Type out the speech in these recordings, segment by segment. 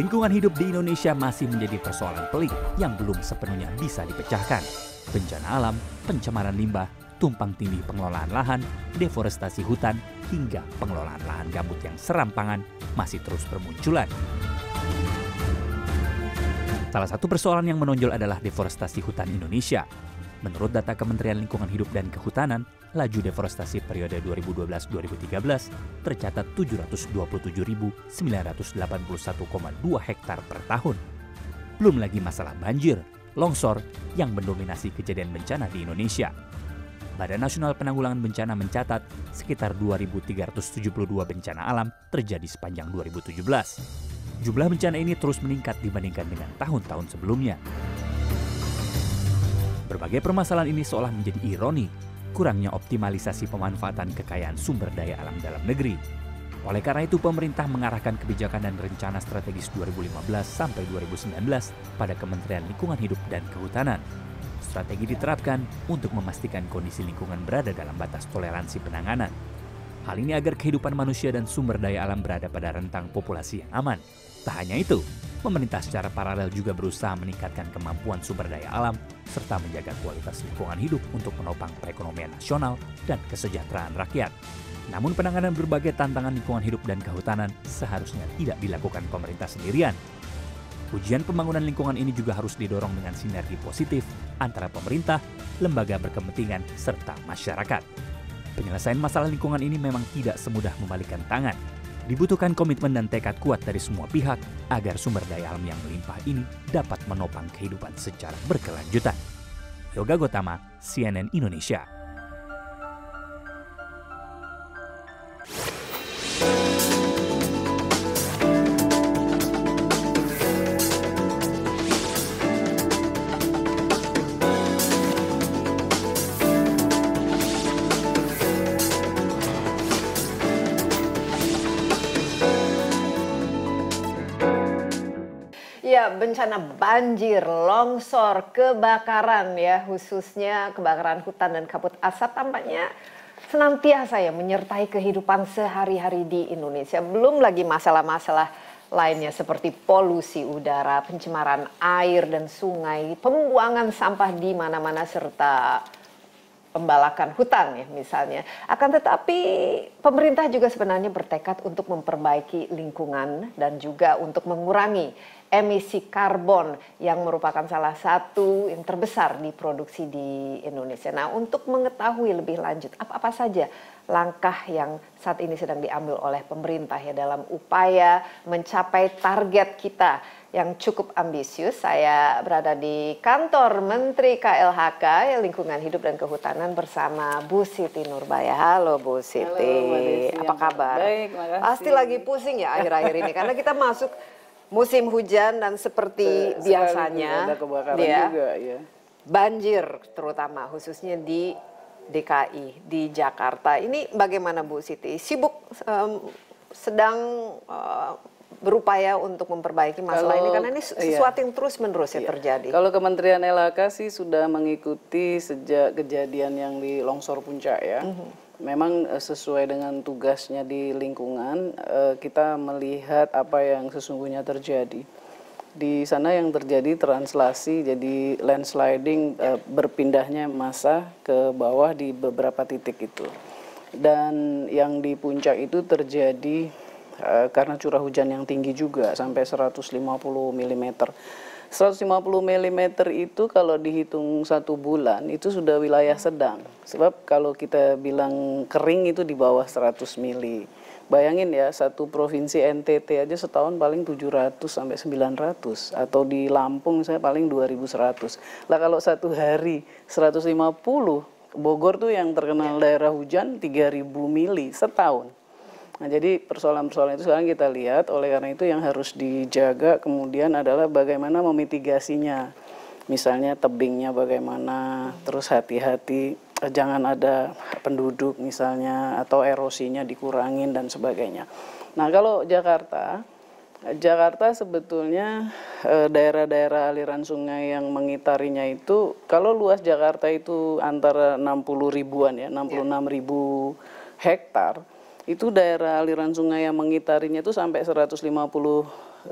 Lingkungan hidup di Indonesia masih menjadi persoalan pelik yang belum sepenuhnya bisa dipecahkan. Bencana alam, pencemaran limbah, tumpang tindih pengelolaan lahan, deforestasi hutan, hingga pengelolaan lahan gambut yang serampangan masih terus bermunculan. Salah satu persoalan yang menonjol adalah deforestasi hutan Indonesia. Menurut data Kementerian Lingkungan Hidup dan Kehutanan, laju deforestasi periode 2012-2013 tercatat 727.981,2 hektar per tahun. Belum lagi masalah banjir, longsor yang mendominasi kejadian bencana di Indonesia. Badan Nasional Penanggulangan Bencana mencatat sekitar 2.372 bencana alam terjadi sepanjang 2017. Jumlah bencana ini terus meningkat dibandingkan dengan tahun-tahun sebelumnya. Berbagai permasalahan ini seolah menjadi ironi kurangnya optimalisasi pemanfaatan kekayaan sumber daya alam dalam negeri. Oleh karena itu, pemerintah mengarahkan kebijakan dan rencana strategis 2015 sampai 2019 pada Kementerian Lingkungan Hidup dan Kehutanan. Strategi diterapkan untuk memastikan kondisi lingkungan berada dalam batas toleransi penanganan. Hal ini agar kehidupan manusia dan sumber daya alam berada pada rentang populasi yang aman, Tak hanya itu, pemerintah secara paralel juga berusaha meningkatkan kemampuan sumber daya alam serta menjaga kualitas lingkungan hidup untuk menopang perekonomian nasional dan kesejahteraan rakyat. Namun penanganan berbagai tantangan lingkungan hidup dan kehutanan seharusnya tidak dilakukan pemerintah sendirian. Ujian pembangunan lingkungan ini juga harus didorong dengan sinergi positif antara pemerintah, lembaga berkepentingan, serta masyarakat. Penyelesaian masalah lingkungan ini memang tidak semudah membalikan tangan, dibutuhkan komitmen dan tekad kuat dari semua pihak agar sumber daya alam yang melimpah ini dapat menopang kehidupan secara berkelanjutan. Yoga Gotama, CNN Indonesia. bencana banjir, longsor, kebakaran ya, khususnya kebakaran hutan dan kabut asap tampaknya senantiasa ya menyertai kehidupan sehari-hari di Indonesia. Belum lagi masalah-masalah lainnya seperti polusi udara, pencemaran air dan sungai, pembuangan sampah di mana-mana serta pembalakan hutan ya misalnya. Akan tetapi pemerintah juga sebenarnya bertekad untuk memperbaiki lingkungan dan juga untuk mengurangi emisi karbon yang merupakan salah satu yang terbesar diproduksi di Indonesia. Nah, untuk mengetahui lebih lanjut apa-apa saja langkah yang saat ini sedang diambil oleh pemerintah ya dalam upaya mencapai target kita yang cukup ambisius. Saya berada di kantor Menteri KLHK Lingkungan Hidup dan Kehutanan bersama Bu Siti Nurbaya. Halo Bu Siti. Halo, Desi, apa kabar? Baik, makasih. Pasti lagi pusing ya akhir-akhir ini karena kita masuk musim hujan dan seperti eh, Se biasanya ada ya, juga ya. Banjir terutama khususnya di DKI di Jakarta. Ini bagaimana Bu Siti? Sibuk um, sedang uh, berupaya untuk memperbaiki masalah kalau, ini karena ini iya. sesuatu iya. yang terus-menerus iya. terjadi. Kalau Kementerian LHK sih sudah mengikuti sejak kejadian yang di longsor puncak ya. Mm -hmm memang eh, sesuai dengan tugasnya di lingkungan eh, kita melihat apa yang sesungguhnya terjadi di sana yang terjadi translasi jadi landsliding eh, berpindahnya massa ke bawah di beberapa titik itu dan yang di puncak itu terjadi karena curah hujan yang tinggi juga sampai 150 mm 150 mm itu kalau dihitung satu bulan itu sudah wilayah sedang. Sebab kalau kita bilang kering itu di bawah 100 mili. Bayangin ya satu provinsi NTT aja setahun paling 700 sampai 900 atau di Lampung saya paling 2100. Lah kalau satu hari 150 Bogor tuh yang terkenal daerah hujan 3000 mili setahun. Nah, jadi persoalan-persoalan itu sekarang kita lihat, oleh karena itu yang harus dijaga kemudian adalah bagaimana memitigasinya. Misalnya tebingnya bagaimana, terus hati-hati eh, jangan ada penduduk misalnya atau erosinya dikurangin dan sebagainya. Nah, kalau Jakarta Jakarta sebetulnya eh, daerah-daerah aliran sungai yang mengitarinya itu kalau luas Jakarta itu antara 60 ribuan ya, 66 ribu hektar itu daerah aliran sungai yang mengitarinya itu sampai 150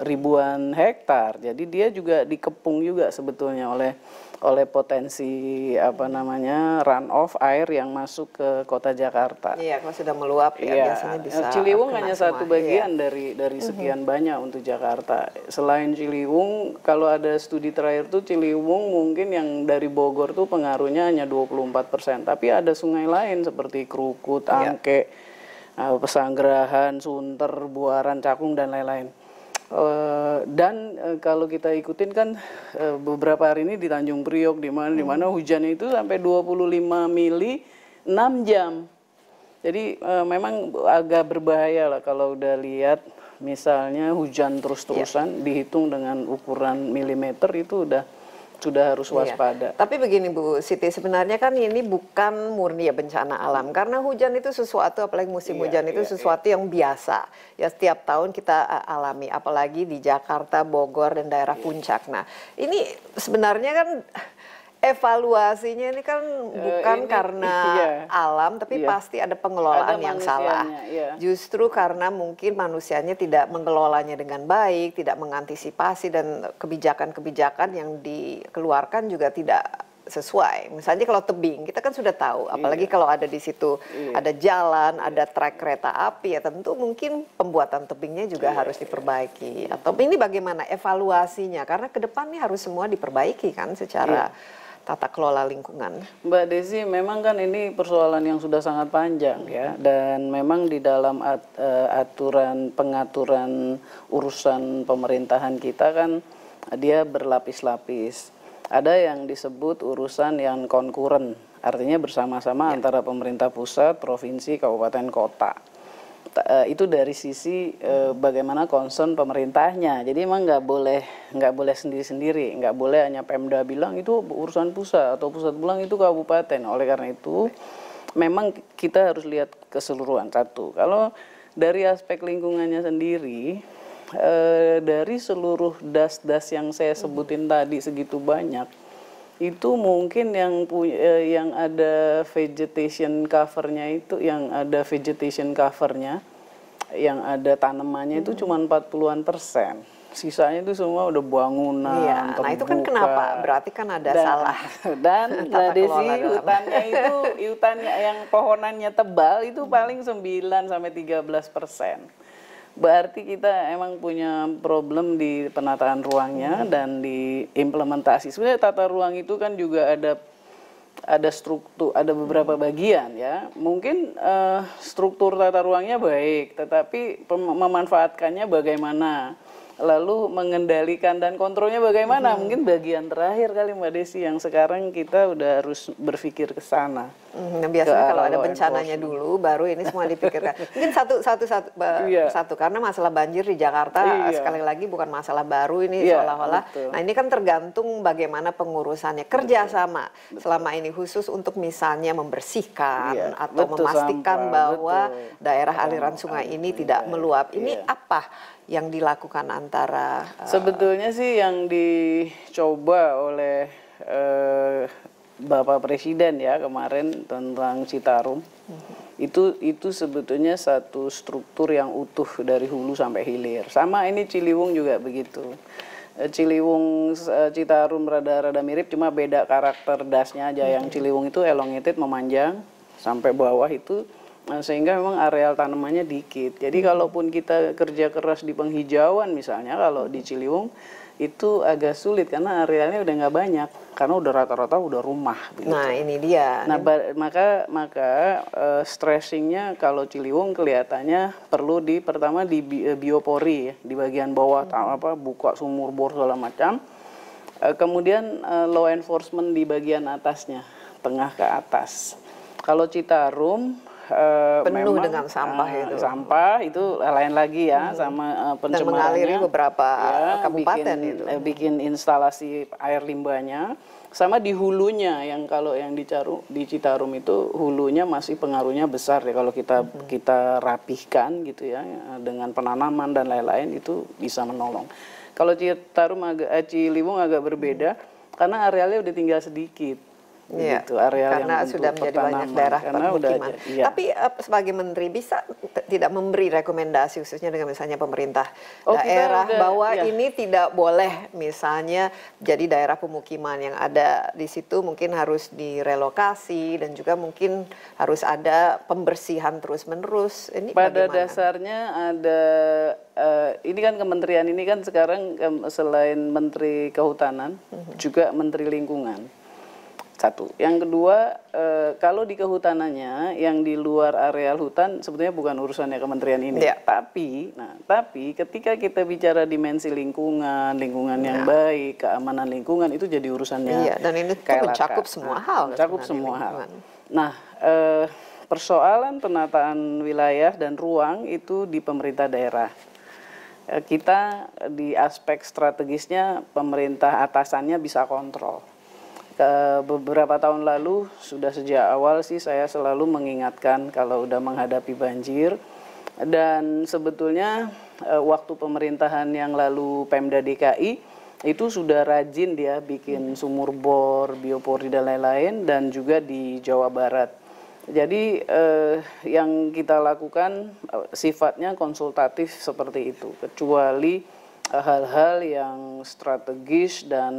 ribuan hektar. Jadi dia juga dikepung juga sebetulnya oleh oleh potensi apa namanya run off air yang masuk ke kota Jakarta. Iya, kalau sudah meluap ya, ya biasanya bisa. Ciliwung hanya semua. satu iya. bagian iya. dari dari sekian mm -hmm. banyak untuk Jakarta. Selain Ciliwung, kalau ada studi terakhir tuh Ciliwung mungkin yang dari Bogor tuh pengaruhnya hanya 24 persen. Tapi ada sungai lain seperti Krukut, iya. Angke. Eh, pesanggerahan, Sunter, Buaran, Cakung dan lain-lain. Eh, dan eh, kalau kita ikutin kan beberapa hari ini di Tanjung Priok di mana hmm. di mana hmm. hujannya itu sampai 25 mili 6 jam. Jadi memang agak berbahaya lah kalau udah lihat misalnya hujan terus-terusan ya. dihitung dengan ukuran milimeter itu udah sudah harus iya. waspada. Iya. Tapi begini Bu Siti, sebenarnya kan ini bukan murni ya bencana alam karena hujan itu sesuatu apalagi musim iya, hujan itu iya, iya. sesuatu iya. yang biasa. Ya setiap tahun kita alami apalagi di Jakarta, Bogor dan daerah iya. puncak. Nah, ini sebenarnya kan evaluasinya ini kan eh, bukan uh, ini, karena iya. alam tapi iya. pasti ada pengelolaan ada yang salah. Iya. Justru karena mungkin manusianya tidak mengelolanya dengan baik, tidak mengantisipasi dan kebijakan-kebijakan yang dikeluarkan juga tidak sesuai. Misalnya kalau tebing, kita kan sudah tahu, iya. apalagi iya. kalau ada di situ iya. ada jalan, iya. ada trek kereta api, ya tentu mungkin pembuatan tebingnya juga iya, harus iya. diperbaiki. Iya. Atau ini bagaimana evaluasinya? Karena ke depan ini harus semua diperbaiki kan secara iya tata kelola lingkungan? Mbak Desi, memang kan ini persoalan yang sudah sangat panjang ya, dan memang di dalam at, eh, aturan pengaturan urusan pemerintahan kita kan dia berlapis-lapis. Ada yang disebut urusan yang konkuren, artinya bersama-sama ya. antara pemerintah pusat, provinsi, kabupaten, kota Eh, itu dari sisi eh, bagaimana concern pemerintahnya. Jadi emang nggak boleh nggak boleh sendiri-sendiri, nggak boleh hanya Pemda bilang itu urusan pusat atau pusat bilang itu kabupaten. Oleh karena itu memang kita harus lihat keseluruhan satu. Kalau dari aspek lingkungannya sendiri eh, dari seluruh das-das yang saya sebutin tadi segitu banyak itu mungkin yang punya eh, yang ada vegetation covernya itu yang ada vegetation covernya yang ada tanamannya hmm. itu cuma 40-an persen sisanya itu semua udah bangunan iya. nah itu kan kenapa berarti kan ada dan, salah dan tadi nah, si hutannya itu hutannya yang pohonannya tebal itu paling 9 sampai 13 persen Berarti kita emang punya problem di penataan ruangnya hmm. dan di implementasi. Sebenarnya tata ruang itu kan juga ada ada struktur, ada beberapa hmm. bagian ya. Mungkin uh, struktur tata ruangnya baik, tetapi memanfaatkannya bagaimana? Lalu mengendalikan dan kontrolnya bagaimana? Hmm. Mungkin bagian terakhir kali Mbak Desi yang sekarang kita udah harus berpikir ke sana. Hmm, nah, biasanya kalau ada bencananya dulu, baru ini semua dipikirkan. Mungkin satu satu satu yeah. satu karena masalah banjir di Jakarta yeah. sekali lagi bukan masalah baru ini yeah, seolah-olah. Nah ini kan tergantung bagaimana pengurusannya kerjasama betul. selama ini khusus untuk misalnya membersihkan yeah. atau betul, memastikan sampai. bahwa betul. daerah aliran sungai ini yeah. tidak iya, meluap. Ini yeah. apa yang dilakukan antara? Uh, Sebetulnya sih yang dicoba oleh uh, Bapak Presiden ya kemarin tentang Citarum mm-hmm. itu itu sebetulnya satu struktur yang utuh dari hulu sampai hilir. Sama ini Ciliwung juga begitu. Eh, Ciliwung eh, Citarum rada-rada mirip cuma beda karakter dasnya aja. Yang mm-hmm. Ciliwung itu elongated memanjang sampai bawah itu eh, sehingga memang areal tanamannya dikit. Jadi mm-hmm. kalaupun kita kerja keras di penghijauan misalnya kalau di Ciliwung itu agak sulit karena arealnya udah nggak banyak karena udah rata-rata udah rumah. Gitu. Nah ini dia. Nah maka maka uh, stressingnya kalau Ciliwung kelihatannya perlu di pertama di bi eh, biopori ya, di bagian bawah hmm. apa buka sumur bor segala macam. Uh, kemudian uh, law enforcement di bagian atasnya tengah ke atas. Kalau Citarum uh, penuh memang, dengan sampah uh, itu. Sampah itu lain lagi ya hmm. sama uh, eh, pencemarannya. Dan mengaliri beberapa ya, kabupaten bikin, itu. bikin instalasi air limbahnya sama di hulunya yang kalau yang di Caru, di Citarum itu hulunya masih pengaruhnya besar ya kalau kita hmm. kita rapihkan gitu ya dengan penanaman dan lain-lain itu bisa menolong. Kalau Citarum agak Ciliwung agak berbeda hmm. karena arealnya udah tinggal sedikit ya, areal karena yang sudah menjadi banyak daerah karena permukiman. ya. Tapi uh, sebagai menteri bisa tidak memberi rekomendasi khususnya dengan misalnya pemerintah oh, daerah udah, bahwa ya. ini tidak boleh misalnya jadi daerah pemukiman yang ada di situ mungkin harus direlokasi dan juga mungkin harus ada pembersihan terus-menerus. Ini pada bagaimana? dasarnya ada uh, ini kan kementerian ini kan sekarang selain menteri kehutanan mm -hmm. juga menteri lingkungan satu. Yang kedua, e, kalau di kehutanannya yang di luar areal hutan sebetulnya bukan urusannya kementerian ini. Ya. Tapi, nah, tapi ketika kita bicara dimensi lingkungan, lingkungan yang iya. baik, keamanan lingkungan itu jadi urusannya. Iya, dan ini KLHK. mencakup semua nah, hal. Mencakup semua hal. Nah, e, persoalan penataan wilayah dan ruang itu di pemerintah daerah eh, kita di aspek strategisnya pemerintah atasannya bisa kontrol ke beberapa tahun lalu sudah sejak awal sih saya selalu mengingatkan kalau udah menghadapi banjir dan sebetulnya eh, waktu pemerintahan yang lalu Pemda DKI itu sudah rajin dia bikin sumur bor, biopori dan lain-lain dan juga di Jawa Barat. Jadi eh, yang kita lakukan eh, sifatnya konsultatif seperti itu kecuali hal-hal yang strategis dan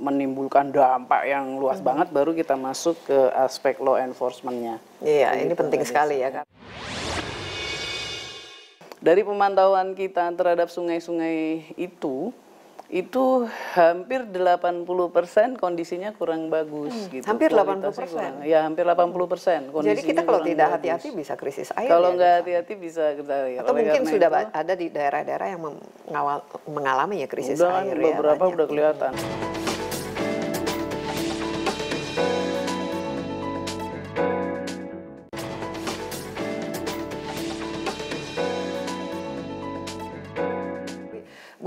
menimbulkan dampak yang luas hmm. banget baru kita masuk ke aspek law enforcementnya. Iya, yeah, ini gitu, penting sekali ya kan. Dari pemantauan kita terhadap sungai-sungai itu, itu hampir 80 persen kondisinya kurang bagus. Hmm, gitu. Hampir 80 persen? Ya, hampir 80 persen. Jadi kita kalau tidak hati-hati bisa krisis air Kalau ya, nggak hati-hati bisa. Kita, ya, Atau mungkin sudah itu, ada di daerah-daerah yang mengalami ya krisis udah, kan air. Ya, beberapa ya, udah kelihatan.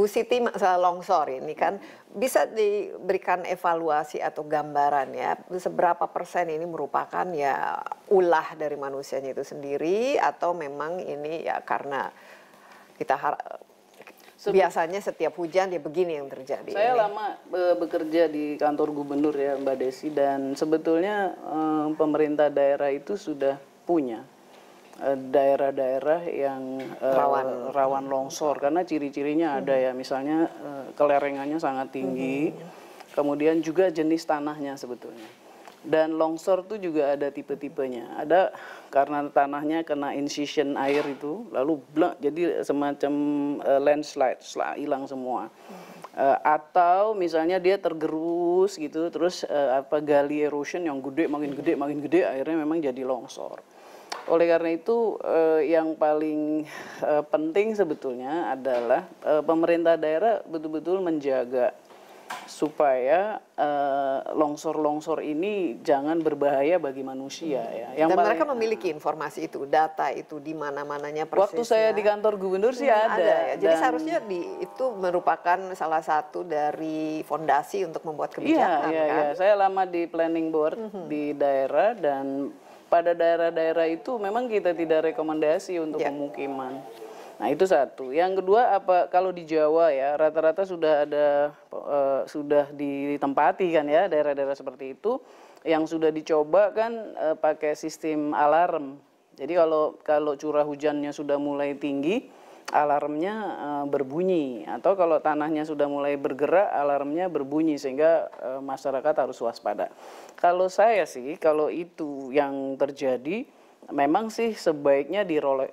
siti masalah longsor ini kan bisa diberikan evaluasi atau gambaran ya seberapa persen ini merupakan ya ulah dari manusianya itu sendiri atau memang ini ya karena kita biasanya setiap hujan ya begini yang terjadi. Saya ini. lama bekerja di kantor gubernur ya Mbak Desi dan sebetulnya eh, pemerintah daerah itu sudah punya Eh, daerah-daerah yang eh, rawan, rawan longsor karena ciri-cirinya ada ya hmm. misalnya eh, kelerengannya sangat tinggi hmm. kemudian juga jenis tanahnya sebetulnya dan longsor itu juga ada tipe-tipenya ada karena tanahnya kena incision air itu lalu blak jadi semacam landslide hilang semua uh, atau misalnya dia tergerus gitu terus uh, apa gali erosion yang gede makin gede makin gede akhirnya memang jadi longsor oleh karena itu eh, yang paling eh, penting sebetulnya adalah eh, pemerintah daerah betul-betul menjaga supaya eh, longsor-longsor eh, ini jangan berbahaya bagi manusia ya. Yang Dan paling, mereka memiliki informasi itu, data itu di mana-mananya persisnya. Waktu saya di kantor gubernur sih hmm, ada. ada ya. Jadi Dan, seharusnya di, itu merupakan salah satu dari fondasi untuk membuat iya, kebijakan iya, iya, kan. Iya, saya lama di planning board -hmm. di daerah dan pada daerah-daerah itu memang kita tidak rekomendasi untuk ya. pemukiman. Nah itu satu. Yang kedua apa kalau di Jawa ya rata-rata sudah ada uh, sudah ditempati kan ya daerah-daerah seperti itu yang sudah dicoba kan uh, pakai sistem alarm. Jadi kalau kalau curah hujannya sudah mulai tinggi alarmnya eh, berbunyi atau kalau tanahnya sudah mulai bergerak alarmnya berbunyi sehingga eh, masyarakat harus waspada. Kalau saya sih kalau itu yang terjadi memang sih sebaiknya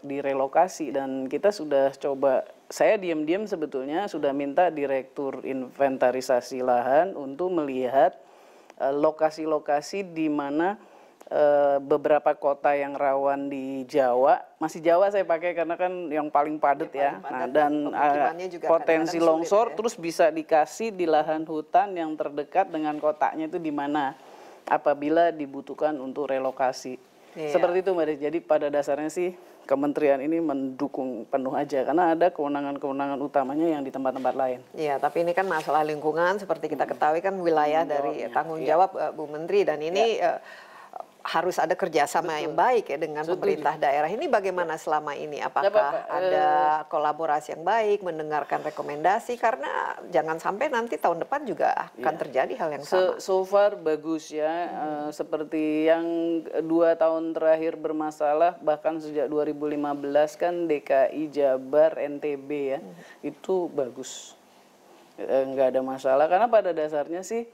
direlokasi dan kita sudah coba saya diam-diam sebetulnya sudah minta direktur inventarisasi lahan untuk melihat eh, lokasi-lokasi di mana Eh, beberapa kota yang rawan di Jawa masih Jawa saya pakai karena kan yang paling padat ya, padat, nah dan eh, juga potensi kadang -kadang longsor ya. terus bisa dikasih di lahan hutan yang terdekat dengan kotanya itu di mana apabila dibutuhkan untuk relokasi iya. seperti itu mbak jadi pada dasarnya sih kementerian ini mendukung penuh aja karena ada kewenangan-kewenangan utamanya yang di tempat-tempat lain. Iya, tapi ini kan masalah lingkungan seperti kita hmm. ketahui kan wilayah dari tanggung iya. jawab ya. Bu Menteri dan ini ya harus ada kerjasama Betul. yang baik ya dengan Setuju. pemerintah daerah. Ini bagaimana ya. selama ini? Apakah Bapak, ada eh. kolaborasi yang baik, mendengarkan rekomendasi? Karena jangan sampai nanti tahun depan juga akan ya. terjadi hal yang sama. So, so far bagus ya, hmm. Eh, seperti yang dua tahun terakhir bermasalah, bahkan sejak 2015 kan DKI, Jabar, NTB ya, hmm. itu bagus. Enggak eh, nggak ada masalah, karena pada dasarnya sih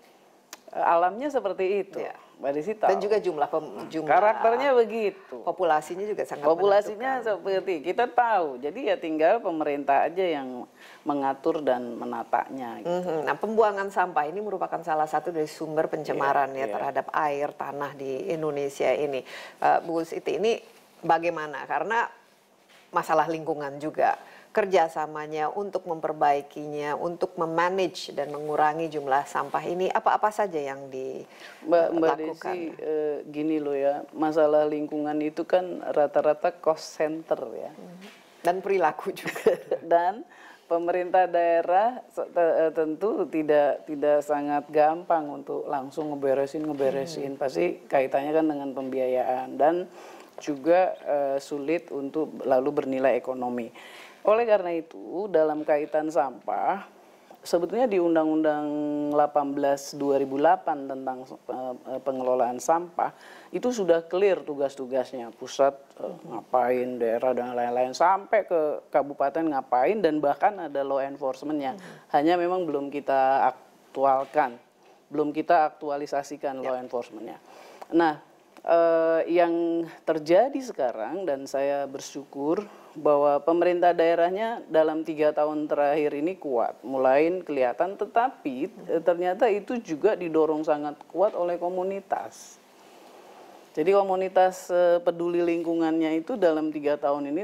alamnya seperti itu. Ya Mbak Desita. Dan juga jumlah jumlah karakternya begitu. Populasinya juga sangat Populasinya seperti kita tahu. Jadi ya tinggal pemerintah aja yang mengatur dan menatanya gitu. Mm -hmm. Nah, pembuangan sampah ini merupakan salah satu dari sumber pencemaran yeah, ya yeah. terhadap air, tanah di Indonesia ini. Uh, Bu Siti ini bagaimana? Karena masalah lingkungan juga kerjasamanya untuk memperbaikinya, untuk memanage dan mengurangi jumlah sampah ini apa-apa saja yang dilakukan? Mbak, e, gini loh ya, masalah lingkungan itu kan rata-rata cost center ya. Hmm. Dan perilaku juga. dan pemerintah daerah eh, tentu tidak tidak sangat gampang untuk langsung ngeberesin ngeberesin hmm. pasti kaitannya kan dengan pembiayaan dan juga uh, sulit untuk lalu bernilai ekonomi. Oleh karena itu, dalam kaitan sampah, sebetulnya di Undang-Undang 18 2008 tentang eh, eh, pengelolaan sampah itu sudah clear tugas-tugasnya pusat eh, ngapain daerah dan lain-lain sampai ke kabupaten ngapain dan bahkan ada law enforcement-nya. Hmm. hanya memang belum kita aktualkan belum kita aktualisasikan law law ya. enforcementnya nah uh, yang terjadi sekarang dan saya bersyukur bahwa pemerintah daerahnya dalam tiga tahun terakhir ini kuat, mulai kelihatan, tetapi eh, ternyata itu juga didorong sangat kuat oleh komunitas. Jadi komunitas eh, peduli lingkungannya itu dalam tiga tahun ini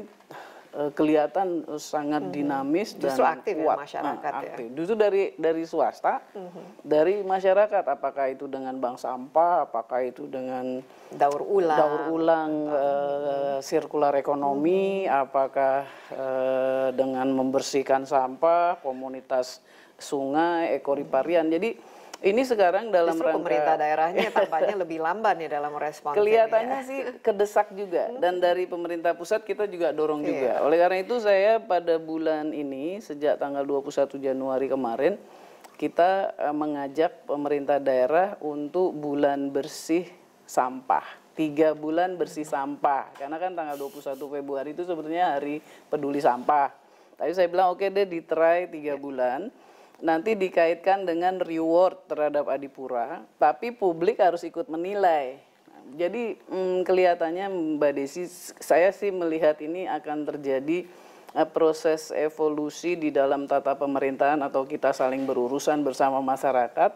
Eh, kelihatan sangat mm-hmm. dinamis hmm. dan aktif ya kuat. Ah, ya, masyarakat nah, aktif. Ya. Justru dari dari swasta, hmm. dari masyarakat apakah itu dengan bank sampah, apakah itu dengan daur ulang, daur ulang hmm. uh, sirkular ekonomi, hmm. apakah uh, dengan membersihkan sampah, komunitas sungai, ekoriparian. Mm-hmm. Hmm. Jadi ini sekarang dalam Justru rangka pemerintah daerahnya tampaknya lebih lamban ya dalam respon. Kelihatannya ya. sih kedesak juga hmm. dan dari pemerintah pusat kita juga dorong iya. juga. Oleh karena itu saya pada bulan ini sejak tanggal 21 Januari kemarin kita eh, mengajak pemerintah daerah untuk bulan bersih sampah. Tiga bulan bersih hmm. sampah. Karena kan tanggal 21 Februari itu sebetulnya hari peduli sampah. Tapi saya bilang oke okay deh diterai tiga iya. bulan nanti dikaitkan dengan reward terhadap Adipura, tapi publik harus ikut menilai. Jadi hmm, kelihatannya Mbak Desi, saya sih melihat ini akan terjadi eh, proses evolusi di dalam tata pemerintahan atau kita saling berurusan bersama masyarakat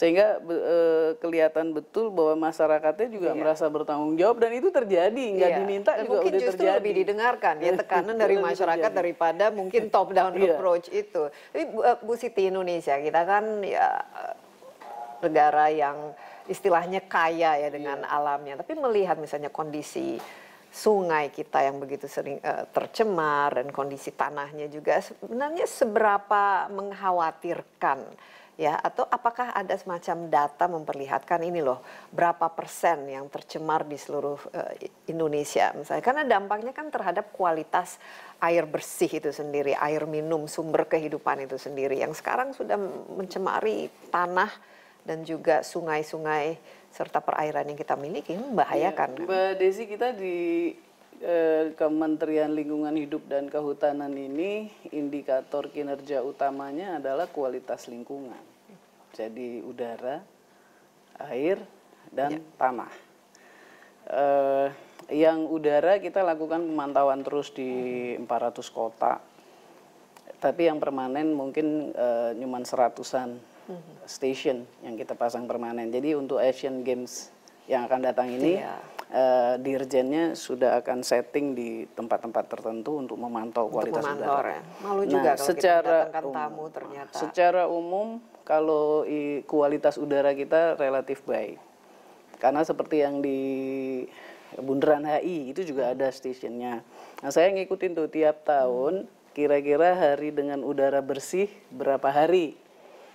sehingga e, kelihatan betul bahwa masyarakatnya juga iya. merasa bertanggung jawab dan itu terjadi nggak iya. diminta dan juga mungkin udah justru terjadi. lebih didengarkan ya tekanan dari masyarakat daripada mungkin top down iya. approach itu tapi Bu, eh, Bu Siti Indonesia kita kan ya negara yang istilahnya kaya ya dengan iya. alamnya tapi melihat misalnya kondisi sungai kita yang begitu sering uh, tercemar dan kondisi tanahnya juga sebenarnya seberapa mengkhawatirkan ya atau apakah ada semacam data memperlihatkan ini loh berapa persen yang tercemar di seluruh uh, Indonesia misalnya karena dampaknya kan terhadap kualitas air bersih itu sendiri, air minum sumber kehidupan itu sendiri yang sekarang sudah mencemari tanah dan juga sungai-sungai serta perairan yang kita miliki iya, membahayakan. Ya, Mbak Desi kita di Eh, Kementerian Lingkungan Hidup dan Kehutanan ini indikator kinerja utamanya adalah kualitas lingkungan. Jadi udara, air, dan ya. tanah. Eh, yang udara kita lakukan pemantauan terus di 400 kota. Tapi yang permanen mungkin eh, nyuman cuma seratusan mhm. station yang kita pasang permanen. Jadi untuk Asian Games yang akan datang ini Ya uh, dirjennya sudah akan setting di tempat-tempat tertentu untuk memantau untuk kualitas memantau, udara. Ya. Malu nah, juga kalau secara kita umum, tamu ternyata. Secara umum kalau i, kualitas udara kita relatif baik. Karena seperti yang di Bundaran HI itu juga ada stasiunnya. Nah, saya ngikutin tuh tiap tahun kira-kira hari dengan udara bersih berapa hari.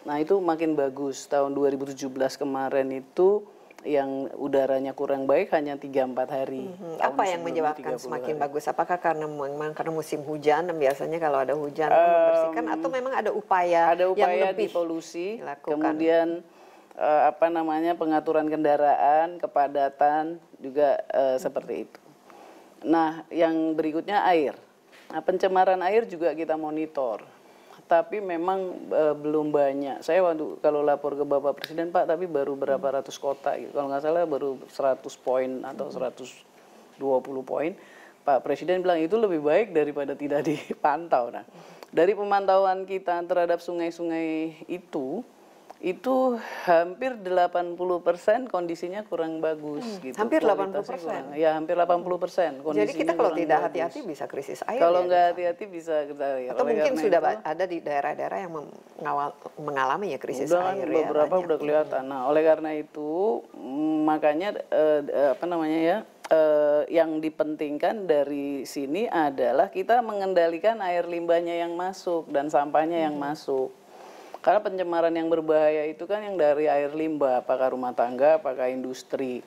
Nah, itu makin bagus. Tahun 2017 kemarin itu yang udaranya kurang baik hanya 3-4 hari. -hmm. Apa yang menyebabkan semakin hari. bagus? Apakah karena memang karena musim hujan dan biasanya kalau ada hujan um, membersihkan atau memang ada upaya ada upaya yang lebih polusi? kemudian uh, apa namanya pengaturan kendaraan, kepadatan juga uh, -hmm. seperti mhm. itu. Nah, yang berikutnya air. Nah, pencemaran air juga kita monitor tapi memang e, belum banyak. Saya waktu kalau lapor ke Bapak Presiden, Pak, tapi baru berapa ratus kota gitu. Kalau nggak salah baru 100 poin atau 120 poin. Pak Presiden bilang itu lebih baik daripada tidak dipantau. Nah, dari pemantauan kita terhadap sungai-sungai itu, itu hampir 80 persen kondisinya kurang bagus. Hmm, gitu. Hampir delapan 80 persen? ya, hampir 80 persen. Jadi kita kalau tidak hati-hati bisa krisis air Kalau ya, nggak hati-hati bisa. Kita, ya. Atau mungkin sudah itu, ada di daerah-daerah yang mengalami ya krisis udah, air. Beberapa ya, beberapa udah kelihatan. Nah, oleh karena itu, mm, makanya eh, eh, apa namanya ya, eh, yang dipentingkan dari sini adalah kita mengendalikan air limbahnya yang masuk dan sampahnya hmm. yang masuk karena pencemaran yang berbahaya itu kan yang dari air limbah, apakah rumah tangga, apakah industri.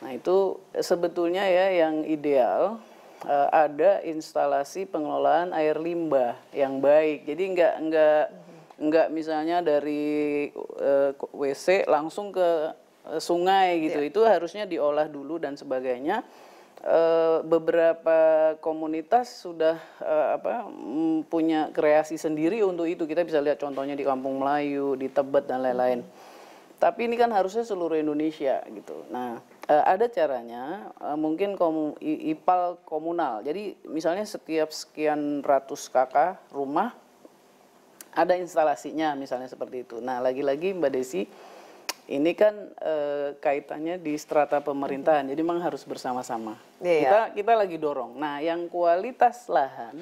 Nah itu sebetulnya ya yang ideal eh, ada instalasi pengelolaan air limbah yang baik. Jadi nggak nggak nggak misalnya dari eh, WC langsung ke eh, sungai gitu. Ya. Itu harusnya diolah dulu dan sebagainya Eh, beberapa komunitas sudah eh, apa, mm, punya kreasi sendiri untuk itu. Kita bisa lihat contohnya di Kampung Melayu, di Tebet dan lain-lain. Tapi ini kan harusnya seluruh Indonesia gitu. Nah, eh, ada caranya mungkin komu, IPAL komunal. Jadi misalnya setiap sekian ratus kakak rumah ada instalasinya misalnya seperti itu. Nah, lagi-lagi Mbak Desi ini kan e, kaitannya di strata pemerintahan, jadi memang harus bersama-sama. Yeah, kita kita lagi dorong. Nah, yang kualitas lahan,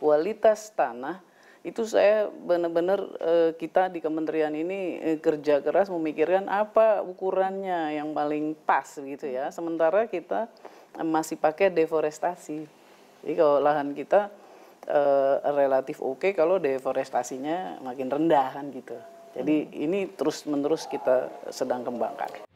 kualitas tanah itu saya benar-benar e, kita di kementerian ini e, kerja keras memikirkan apa ukurannya yang paling pas gitu ya. Sementara kita masih pakai deforestasi. Jadi kalau lahan kita relatif oke okay, kalau deforestasinya makin rendah kan gitu. Jadi ini terus-menerus kita sedang kembangkan.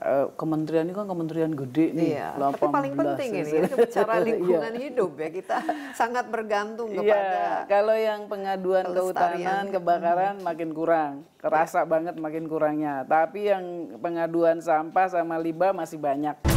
Eh, kementerian ini kan kementerian gede nih. Iya. 18. Tapi paling penting ini, ini ya, bicara iya. lingkungan iya. hidup ya kita sangat bergantung iya, kepada. Iya. Kalau yang pengaduan kehutanan kebakaran hmm. makin kurang, kerasa iya. banget makin kurangnya. Tapi yang pengaduan sampah sama limbah masih banyak.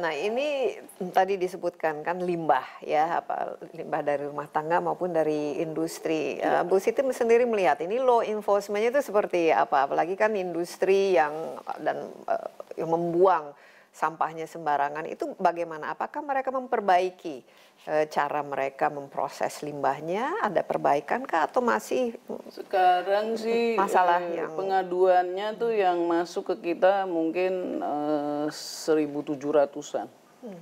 nah ini tadi disebutkan kan limbah ya apa limbah dari rumah tangga maupun dari industri. Ya. Bu Siti sendiri melihat ini law enforcementnya itu seperti apa? Apalagi kan industri yang dan eh, yang membuang sampahnya sembarangan itu bagaimana? Apakah mereka memperbaiki E, cara mereka memproses limbahnya ada perbaikan kah atau masih sekarang sih masalah e, yang pengaduannya tuh yang masuk ke kita mungkin eh, 1700-an. Hmm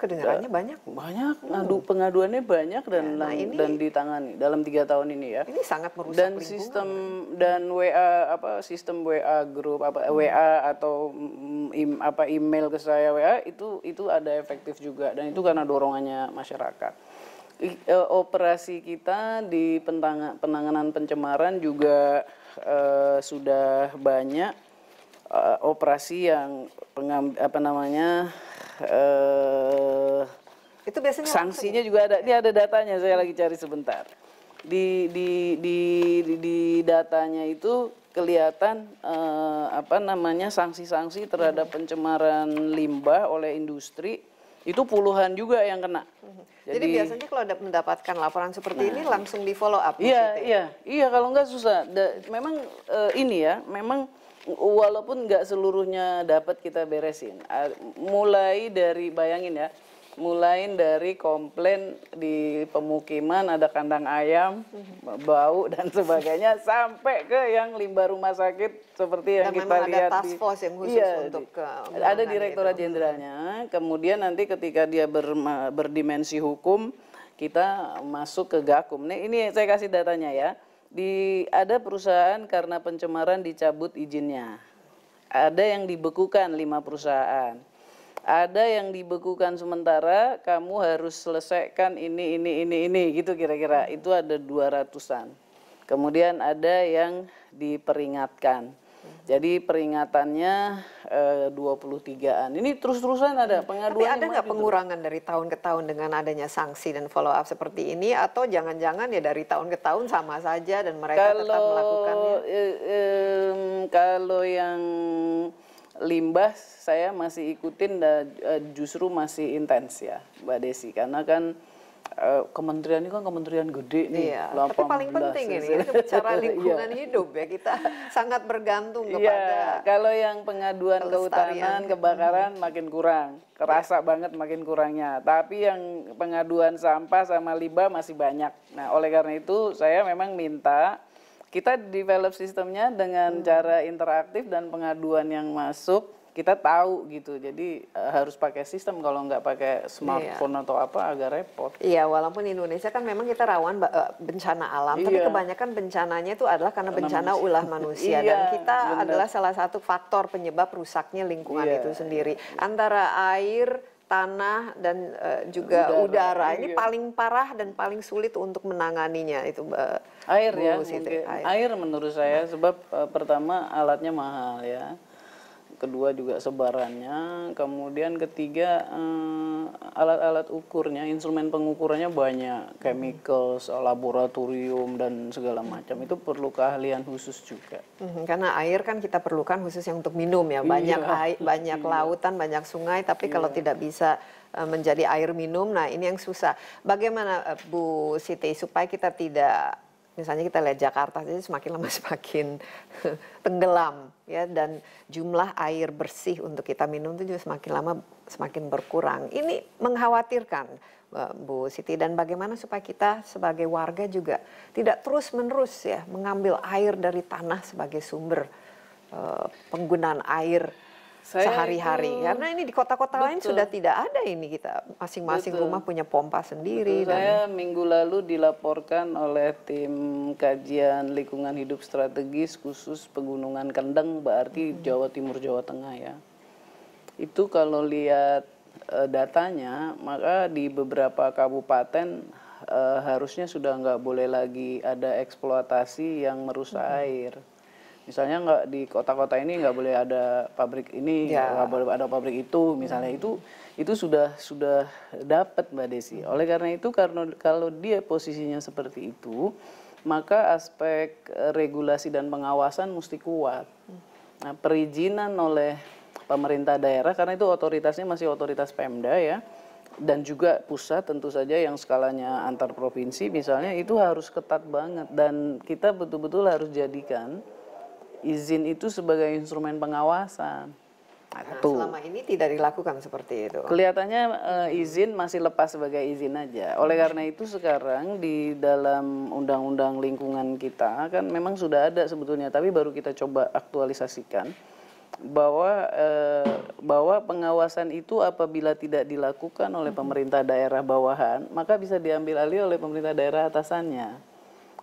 kedengarannya banyak. Banyak, ngadu, hmm. pengaduannya banyak dan iya, nah, ini, dan ditangani dalam tiga tahun ini ya. Ini sangat merusak dan lingkungan. sistem dan WA apa sistem WA grup apa hmm. WA atau mm, im, apa email ke saya WA itu itu ada efektif juga dan itu karena dorongannya masyarakat e, operasi kita di penanganan pencemaran juga e, sudah banyak e, operasi yang pengam, apa namanya eh, itu biasanya sanksinya juga ada. Ini ada datanya, saya lagi cari sebentar. Di di di di, di datanya itu kelihatan eh, apa namanya sanksi-sanksi terhadap hmm. pencemaran limbah oleh industri itu puluhan juga yang kena. Hmm. Jadi, Jadi biasanya kalau ada mendapatkan laporan seperti nah, ini langsung di follow up. Iya iya iya kalau enggak susah. Da, memang uh, ini ya memang walaupun nggak seluruhnya dapat kita beresin. Mulai dari bayangin ya, mulai dari komplain di pemukiman ada kandang ayam, mhm. bau dan sebagainya sampai ke yang limbah rumah sakit seperti yang dan kita lihat task force di, yang khusus iya, untuk ke ada direktorat jenderalnya. Kemudian nanti ketika dia ber, berdimensi hukum kita masuk ke Gakum. Nih ini saya kasih datanya ya di ada perusahaan karena pencemaran dicabut izinnya. Ada yang dibekukan lima perusahaan. Ada yang dibekukan sementara, kamu harus selesaikan ini, ini, ini, ini, gitu kira-kira. Itu ada dua ratusan. Kemudian ada yang diperingatkan. Jadi peringatannya e, eh, 23-an. Ini terus-terusan ada pengaduan. Tapi ada nggak pengurangan dari tahun ke tahun dengan adanya sanksi dan follow up seperti ini? Atau jangan-jangan ya dari tahun ke tahun sama saja dan mereka kalau, tetap melakukannya? Eh, eh, kalau yang limbah saya masih ikutin dan eh, justru masih intens ya Mbak Desi. Karena kan Eh, kementerian ini kan kementerian gede nih. Iya. 18, Tapi paling penting ini gitu. secara iya. lingkungan hidup ya kita sangat bergantung iya, kepada. Iya. Kalau yang pengaduan kehutanan kebakaran hmm. makin kurang, kerasa iya. banget makin kurangnya. Tapi yang pengaduan sampah sama limbah masih banyak. Nah oleh karena itu saya memang minta kita develop sistemnya dengan hmm. cara interaktif dan pengaduan yang masuk kita tahu gitu jadi uh, harus pakai sistem kalau nggak pakai smartphone iya. atau apa agak repot iya walaupun Indonesia kan memang kita rawan eh, bencana alam iya. tapi kebanyakan bencananya itu adalah karena bencana manusia. ulah manusia iya, dan kita bener. adalah salah satu faktor penyebab rusaknya lingkungan iya. itu sendiri iya, iya. antara air tanah dan uh, juga udara, udara. ini iya. paling parah dan paling sulit untuk menanganinya itu uh, air ya air. air menurut saya sebab uh, pertama alatnya mahal ya kedua juga sebarannya, kemudian ketiga eh, alat-alat eh, ukurnya, instrumen pengukurannya banyak, chemicals, laboratorium dan segala macam itu perlu keahlian khusus juga. Hmm, karena air kan kita perlukan khusus yang untuk minum ya, banyak iya. air, banyak iya. lautan, banyak sungai, tapi iya. kalau tidak bisa eh, menjadi air minum, nah ini yang susah. Bagaimana eh, Bu Siti supaya kita tidak misalnya kita lihat Jakarta jadi semakin lama semakin tenggelam ya dan jumlah air bersih untuk kita minum itu juga semakin lama semakin berkurang. Ini mengkhawatirkan eh, Bu Siti dan bagaimana supaya kita sebagai warga juga tidak terus-menerus ya mengambil air dari tanah sebagai sumber eh, penggunaan air sehari-hari karena ini di kota-kota lain sudah tidak ada ini kita masing-masing rumah punya pompa sendiri Betul. Dan... saya minggu lalu dilaporkan oleh tim kajian lingkungan hidup strategis khusus pegunungan kendeng berarti hmm. Jawa Timur Jawa Tengah ya itu kalau lihat eh, datanya maka di beberapa kabupaten uh, harusnya sudah nggak boleh lagi ada eksploitasi yang merusak hmm. air misalnya nggak di kota-kota ini nggak boleh ada pabrik ini ya. nggak ya. boleh ada pabrik itu misalnya hmm. itu itu sudah sudah dapat mbak Desi oleh karena itu karena kalau dia posisinya seperti itu maka aspek eh, regulasi dan pengawasan mesti kuat nah perizinan oleh pemerintah daerah karena itu otoritasnya masih otoritas Pemda ya dan juga pusat tentu saja yang skalanya antar provinsi misalnya itu harus ketat banget dan kita betul-betul harus jadikan izin itu sebagai instrumen pengawasan. Nah, Nah, selama ini tidak dilakukan seperti itu. Kelihatannya uh, izin masih lepas sebagai izin aja. Oleh karena itu sekarang di dalam undang-undang lingkungan kita kan memang sudah ada sebetulnya, tapi baru kita coba aktualisasikan bahwa eh, bahwa pengawasan itu apabila tidak dilakukan oleh pemerintah daerah bawahan, maka bisa diambil alih oleh pemerintah daerah atasannya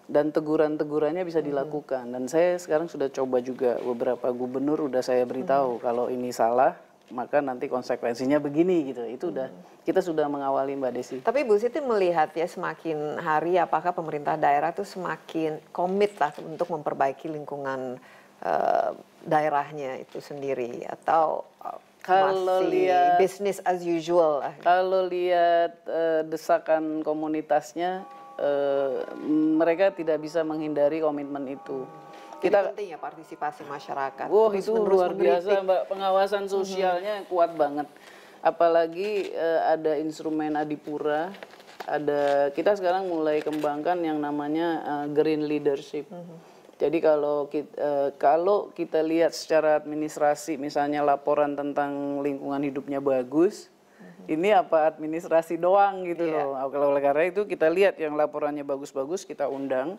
dan teguran-tegurannya bisa dilakukan. Dan saya sekarang sudah coba juga beberapa gubernur udah saya beritahu hmm. kalau ini salah maka nanti konsekuensinya begini gitu. Itu udah hmm. kita sudah mengawali Mbak Desi. Tapi Bu Siti melihat ya semakin hari apakah pemerintah daerah itu semakin komit lah untuk memperbaiki lingkungan uh, daerahnya itu sendiri atau eh, kalau masih lihat, business as usual lah. Kalau lihat uh, desakan komunitasnya Eh, mereka tidak bisa menghindari komitmen itu. Jadi kita penting ya partisipasi masyarakat. Wah, wow, itu luar biasa, Mbak. Pengawasan mhm. sosialnya -hmm. kuat banget. Apalagi eh, ada instrumen Adipura, ada kita sekarang mulai kembangkan yang namanya eh, green leadership. -hmm. Jadi kalau kita, kalau kita lihat secara administrasi misalnya laporan tentang lingkungan hidupnya bagus, ini apa administrasi doang gitu yeah. loh. Nah, kalau oleh karena itu kita lihat yang laporannya bagus-bagus kita undang.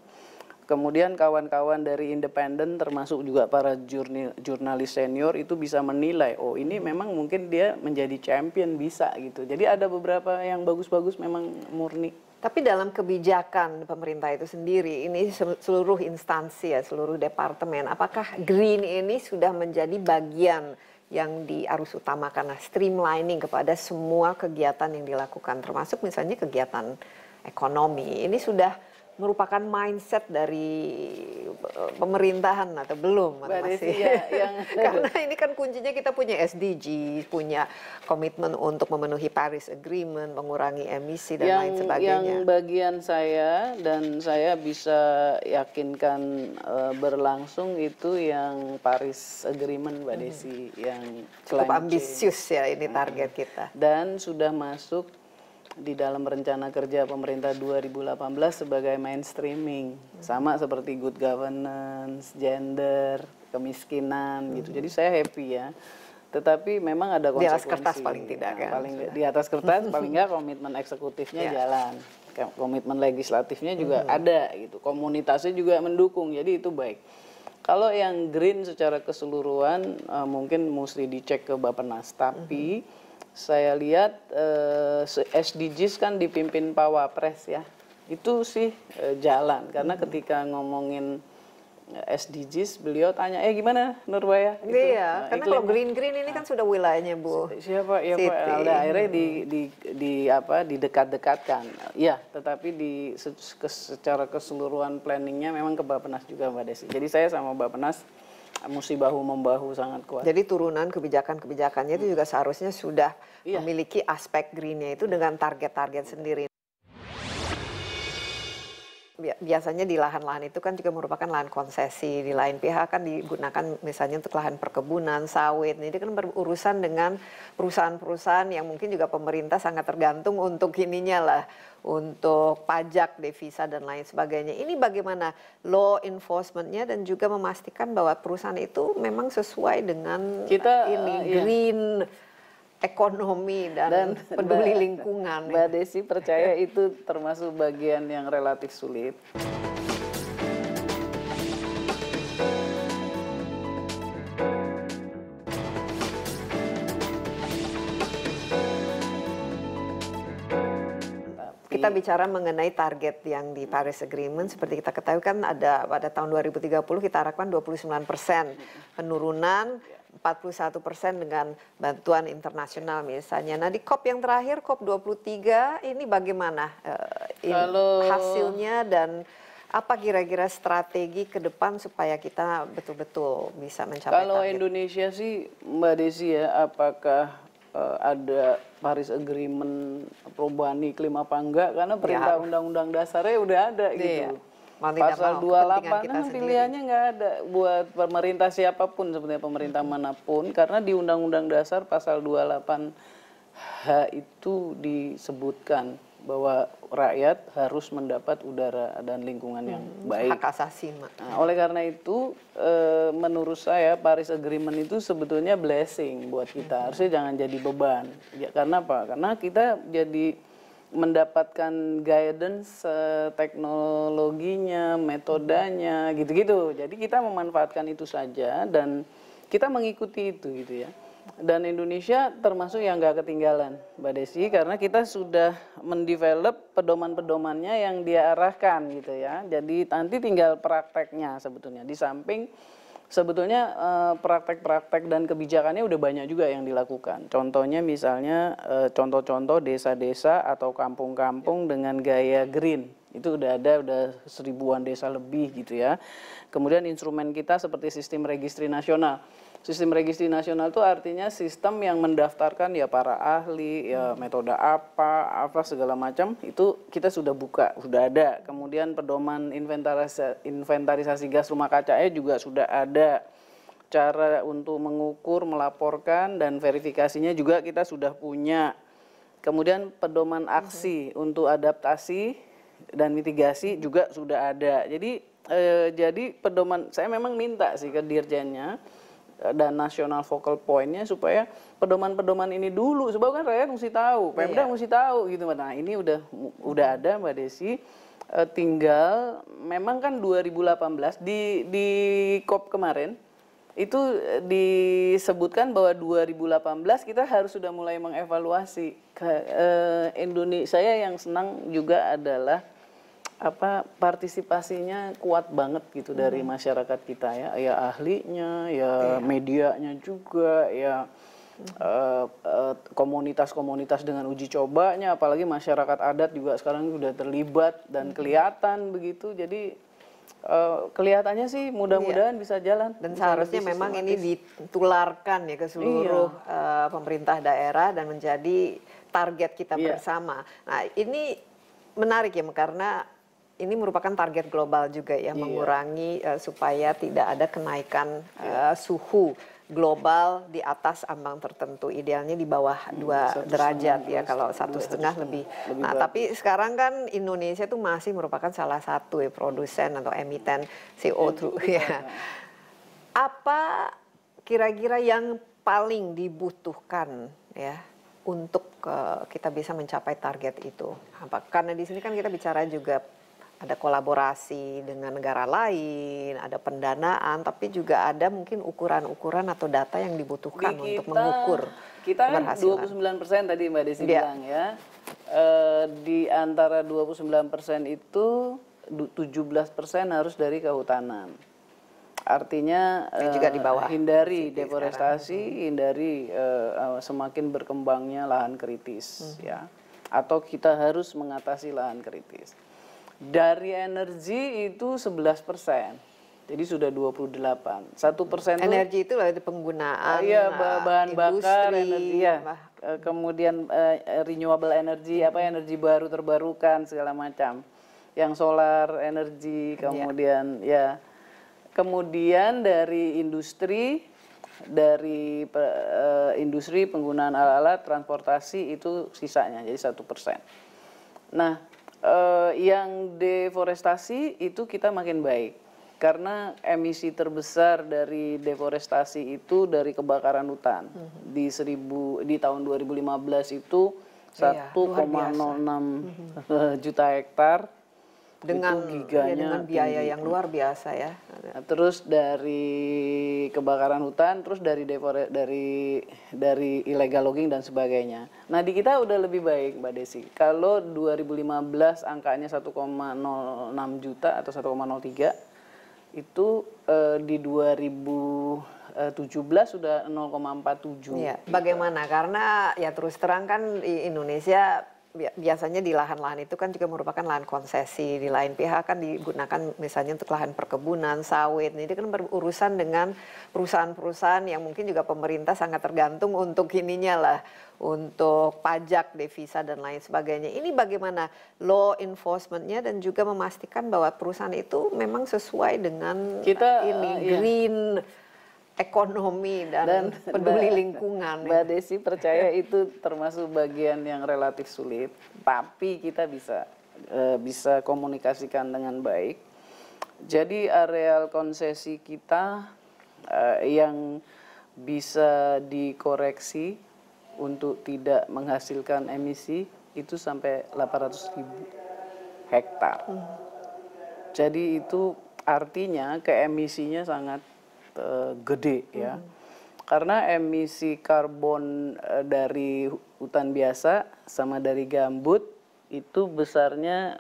Kemudian kawan-kawan dari independen termasuk juga para jurni, jurnalis senior itu bisa menilai, oh ini hmm. memang mungkin dia menjadi champion bisa gitu. Jadi ada beberapa yang bagus-bagus memang murni. Tapi dalam kebijakan pemerintah itu sendiri, ini seluruh instansi ya, seluruh departemen, apakah green ini sudah menjadi bagian yang diarus utama karena streamlining kepada semua kegiatan yang dilakukan termasuk misalnya kegiatan ekonomi ini sudah merupakan mindset dari eh, pemerintahan atau belum atau masih ya, yang... karena ini kan kuncinya kita punya SDG punya komitmen untuk memenuhi Paris Agreement mengurangi emisi dan yang, lain sebagainya yang bagian saya dan saya bisa yakinkan uh, berlangsung itu yang Paris Agreement Mbak hmm. Desi hmm. yang cukup ambisius ya ini target hmm. kita dan sudah masuk di dalam rencana kerja pemerintah 2018 sebagai mainstreaming sama seperti good governance, gender, kemiskinan gitu. Jadi saya happy ya. Tetapi memang ada konsekuensi. Nah, kan? Di atas kertas paling tidak kan. Paling di atas kertas paling enggak komitmen eksekutifnya ya. jalan. Komitmen legislatifnya juga hmm. ada gitu. Komunitasnya juga mendukung. Jadi itu baik. Kalau yang green secara keseluruhan uh, mungkin mesti dicek ke Bapak Nas. tapi hmm saya lihat eh, SDGs kan dipimpin Pak Wapres ya. Itu sih eh, jalan karena hmm. ketika ngomongin eh, SDGs beliau tanya eh gimana Nurbaya gitu. iya uh, karena kalau green green ini kan sudah wilayahnya Bu siapa ya Pak akhirnya di, di di apa dekat dekatkan ya tetapi di secara keseluruhan planningnya memang ke Bapenas juga Mbak Desi jadi saya sama Bapenas mesti bahu membahu sangat kuat. Jadi turunan kebijakan-kebijakannya itu juga seharusnya sudah iya. memiliki aspek greennya itu dengan target-target sendiri biasanya di lahan-lahan itu kan juga merupakan lahan konsesi di lain pihak kan digunakan misalnya untuk lahan perkebunan sawit ini kan berurusan dengan perusahaan-perusahaan yang mungkin juga pemerintah sangat tergantung untuk ininya lah untuk pajak devisa dan lain sebagainya ini bagaimana law enforcementnya dan juga memastikan bahwa perusahaan itu memang sesuai dengan kita ini uh, green ekonomi dan, dan peduli Mbak, lingkungan. Mbak Desi percaya itu termasuk bagian yang relatif sulit. kita bicara mengenai target yang di Paris Agreement seperti kita ketahui kan ada pada tahun 2030 kita harapkan 29 persen penurunan 41 persen dengan bantuan internasional misalnya. Nah di COP yang terakhir COP 23 ini bagaimana uh, in, Halo. hasilnya dan apa kira-kira strategi ke depan supaya kita betul-betul bisa mencapai Kalau target? Indonesia sih Mbak Desi ya, apakah uh, ada Paris Agreement perubahan iklim apa enggak? Karena perintah ya. undang-undang dasarnya udah ada iya. gitu. ya pasal mau, 28 kan pilihannya nggak ada buat pemerintah siapapun sebenarnya pemerintah hmm. manapun karena di Undang-Undang Dasar pasal 28 H itu disebutkan bahwa rakyat harus mendapat udara dan lingkungan yang hmm, baik. Hak asasi, Nah, oleh karena itu, e, menurut saya Paris Agreement itu sebetulnya blessing buat kita. Hmm. Harusnya jangan jadi beban. Ya, karena apa? Karena kita jadi mendapatkan guidance teknologinya, metodenya, gitu-gitu. Jadi kita memanfaatkan itu saja dan kita mengikuti itu gitu ya. Dan Indonesia termasuk yang nggak ketinggalan, Mbak Desi, karena kita sudah mendevelop pedoman-pedomannya yang diarahkan gitu ya. Jadi nanti tinggal prakteknya sebetulnya. Di samping sebetulnya eh, praktek-praktek dan kebijakannya udah banyak juga yang dilakukan. Contohnya misalnya eh, contoh-contoh desa-desa atau kampung-kampung dengan gaya green itu udah ada udah seribuan desa lebih gitu ya. Kemudian instrumen kita seperti sistem registri nasional Sistem registri nasional itu artinya sistem yang mendaftarkan ya para ahli, ya hmm. metode apa, apa segala macam itu kita sudah buka, sudah ada. Kemudian pedoman inventarisasi, inventarisasi gas rumah kaca ya juga sudah ada. Cara untuk mengukur, melaporkan dan verifikasinya juga kita sudah punya. Kemudian pedoman hmm. aksi hmm. untuk adaptasi dan mitigasi juga sudah ada. Jadi eh, jadi pedoman saya memang minta sih ke dirjennya dan nasional focal pointnya supaya pedoman-pedoman ini dulu sebab kan rakyat mesti tahu iya. pemda iya. mesti tahu gitu nah ini udah udah ada mbak desi e, tinggal memang kan 2018 di di COP kemarin itu eh, disebutkan bahwa 2018 kita harus sudah mulai mengevaluasi ke, e, Indonesia saya yang senang juga adalah apa partisipasinya kuat banget gitu hmm. dari masyarakat kita ya ya ahlinya ya iya. medianya juga ya hmm. eh, eh, komunitas-komunitas uh, uh, dengan uji cobanya apalagi masyarakat adat juga sekarang sudah terlibat dan hmm. kelihatan begitu jadi Uh, kelihatannya sih mudah-mudahan iya. bisa jalan. Dan bisa seharusnya memang ini ditularkan ya ke seluruh iya. uh, pemerintah daerah dan menjadi target kita iya. bersama. Nah ini menarik ya karena ini merupakan target global juga ya, yeah. mengurangi uh, supaya tidak ada kenaikan uh, suhu global di atas ambang tertentu idealnya di bawah hmm, dua derajat ya kalau satu setengah lebih. lebih nah tapi sekarang kan Indonesia itu masih merupakan salah satu ya produsen atau emiten CO2 ya. Iya. Apa kira-kira yang paling dibutuhkan ya untuk eh, kita bisa mencapai target itu? Apa? Karena di sini kan kita bicara juga ada kolaborasi dengan negara lain, ada pendanaan, tapi juga ada mungkin ukuran-ukuran atau data yang dibutuhkan kita, untuk mengukur kita kan puluh 29 persen tadi Mbak Desi ya. bilang ya, e, di antara 29 persen itu 17 persen harus dari kehutanan. Artinya juga di eh, bawah hindari deforestasi, sekarang. Mm-hmm. hindari e, semakin berkembangnya lahan kritis hmm. ya, atau kita harus mengatasi lahan kritis dari energi itu 11 persen. Jadi sudah 28. Satu persen energi itu berarti penggunaan iya, bahan eh, industri, bakar, energi, ya. kemudian uh, renewable energy, hmm. apa energi baru terbarukan segala macam, yang solar energi, iya. kemudian yeah. ya, kemudian dari industri, dari uh, industri penggunaan alat-alat transportasi itu sisanya, jadi satu persen. Nah Uh, yang deforestasi itu kita makin baik karena emisi terbesar dari deforestasi itu dari kebakaran hutan mm -hmm. di seribu di tahun 2015 itu 1,06 iya, mm -hmm. juta hektar dengan ya, giganya, biaya yang luar biasa ya. Nah, terus dari kebakaran hutan, terus dari depore, dari dari illegal logging dan sebagainya. Nah di kita udah lebih baik Mbak Desi. Kalau 2015 angkanya 1,06 juta atau 1,03 itu eh, di 2000 17 eh, sudah 0,47. Iya. Bagaimana? Karena ya terus terang kan Indonesia biasanya di lahan-lahan itu kan juga merupakan lahan konsesi di lain pihak kan digunakan misalnya untuk lahan perkebunan, sawit. Ini kan berurusan dengan perusahaan-perusahaan yang mungkin juga pemerintah sangat tergantung untuk ininya lah, untuk pajak, devisa dan lain sebagainya. Ini bagaimana law enforcementnya dan juga memastikan bahwa perusahaan itu memang sesuai dengan kita ini uh, green ekonomi dan, dan peduli lingkungan. Mbak ya. Desi percaya itu termasuk bagian yang relatif sulit, tapi kita bisa eh, bisa komunikasikan dengan baik. Jadi areal konsesi kita eh, yang bisa dikoreksi untuk tidak menghasilkan emisi itu sampai 800 ribu hektar. Hmm. Jadi itu artinya keemisinya sangat uh, gede ya. Hmm. Karena emisi karbon uh, dari hutan biasa sama dari gambut itu besarnya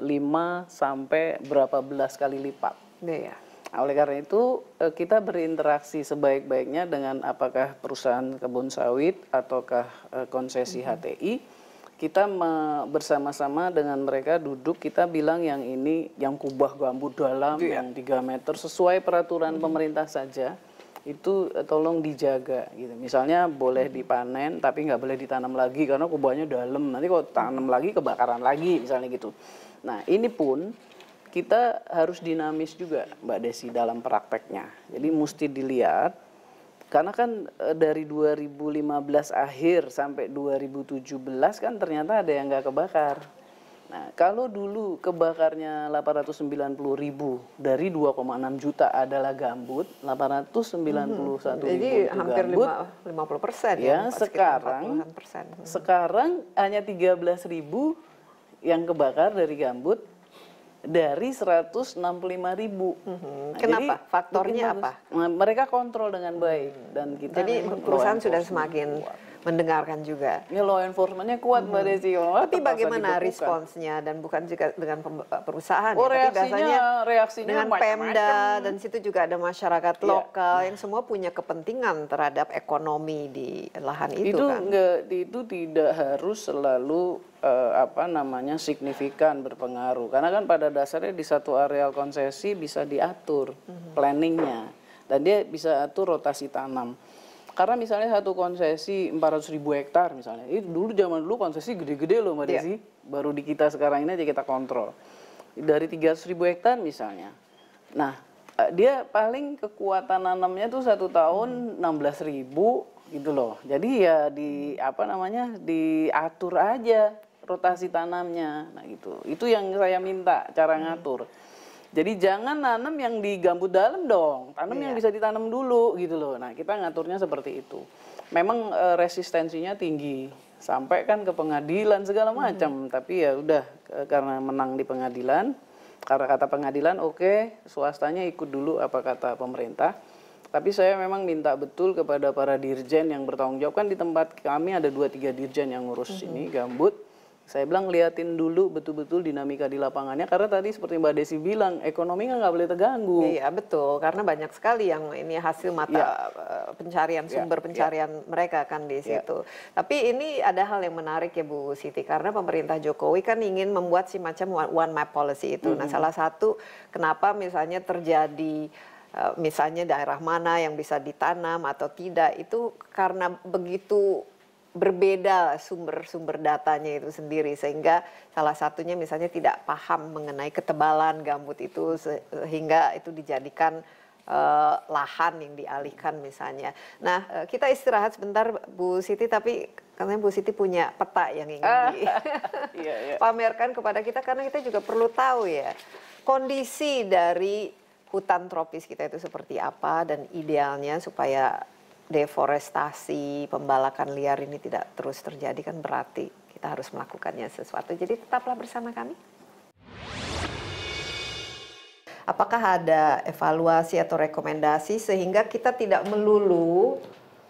uh, eh, 5 sampai berapa belas kali lipat. Iya. iya. Nah, oleh karena itu kita berinteraksi sebaik-baiknya dengan apakah perusahaan kebun sawit ataukah konsesi -hmm. HTI kita bersama-sama dengan mereka duduk kita bilang yang ini yang kubah bambu dalam yeah. yang 3 meter sesuai peraturan hmm. pemerintah saja itu eh, tolong dijaga gitu. Misalnya boleh hmm. dipanen tapi nggak boleh ditanam lagi karena kubahnya dalam. Nanti kalau tanam lagi kebakaran lagi misalnya gitu. Nah, ini pun kita harus dinamis juga Mbak Desi dalam prakteknya. Jadi mesti dilihat karena kan eh, dari 2015 akhir sampai 2017 kan ternyata ada yang nggak kebakar. Nah, kalau dulu kebakarnya 890 ribu dari 2,6 juta adalah gambut, 891 hmm, jadi itu hampir gambut, 50 persen ya. ya sekarang, Hmm. sekarang hanya 13 ribu yang kebakar dari gambut, dari 165 ribu. Hmm. Nah, Kenapa? Jadi, Faktornya apa? Mereka kontrol dengan baik dan kita. Jadi perusahaan sudah semakin kuat iya mendengarkan juga. Ya law enforcement-nya kuat hmm. mbak Desi. Oh, tapi bagaimana responsnya dan bukan juga dengan eh, perusahaan ya, oh, ya, reaksinya, tapi biasanya reaksinya dengan macam -macam. Pemda dan situ juga ada masyarakat yeah. lokal yeah. yang semua punya kepentingan terhadap ekonomi di lahan itu, itu kan. Enggak, itu tidak harus selalu eh, apa namanya signifikan berpengaruh karena kan pada dasarnya di satu areal konsesi bisa diatur mm -hmm. planningnya dan dia bisa atur rotasi tanam. Karena misalnya satu konsesi 400 ribu hektar misalnya, itu dulu zaman dulu konsesi gede-gede loh Mbak yeah. Desi, baru di kita sekarang ini aja kita kontrol. Dari 300 ribu hektar misalnya, nah eh, dia paling kekuatan nanamnya tuh satu tahun enam belas ribu gitu loh. Jadi ya di apa namanya diatur aja rotasi tanamnya, nah gitu. Itu yang saya minta cara ngatur. Jadi jangan nanam yang di gambut dalam dong, tanam yeah. yang iya. bisa ditanam dulu gitu loh. Nah kita ngaturnya seperti itu. Memang e, resistensinya tinggi, sampai kan ke pengadilan segala hmm. macam. Mm -hmm. Tapi ya udah e, karena menang di pengadilan, karena kata pengadilan oke, okay, swastanya ikut dulu apa kata pemerintah. Tapi saya memang minta betul kepada para dirjen yang bertanggung jawab kan di tempat kami ada dua tiga dirjen yang ngurus mm -hmm. ini gambut saya bilang liatin dulu betul-betul dinamika di lapangannya karena tadi seperti Mbak Desi bilang ekonomi kan nggak boleh terganggu. Iya betul karena banyak sekali yang ini hasil mata ya. pencarian iya, sumber ya. pencarian ya. mereka kan di iya. situ. Tapi ini ada hal yang menarik ya Bu Siti karena pemerintah Jokowi kan ingin membuat si macam one map policy itu. Hmm. Nah salah satu kenapa misalnya terjadi eh, misalnya daerah mana yang bisa ditanam atau tidak itu karena begitu berbeda sumber-sumber datanya itu sendiri sehingga salah satunya misalnya tidak paham mengenai ketebalan gambut itu sehingga itu dijadikan uh, lahan yang dialihkan misalnya. Nah eh, kita istirahat sebentar Bu Siti tapi katanya Bu Siti punya peta yang ingin ah, dipamerkan iya, iya. kepada kita karena kita juga perlu tahu ya kondisi dari hutan tropis kita itu seperti apa dan idealnya supaya deforestasi, pembalakan liar ini tidak terus terjadi kan berarti kita harus melakukannya sesuatu. Jadi tetaplah bersama kami. Apakah ada evaluasi atau rekomendasi sehingga kita tidak melulu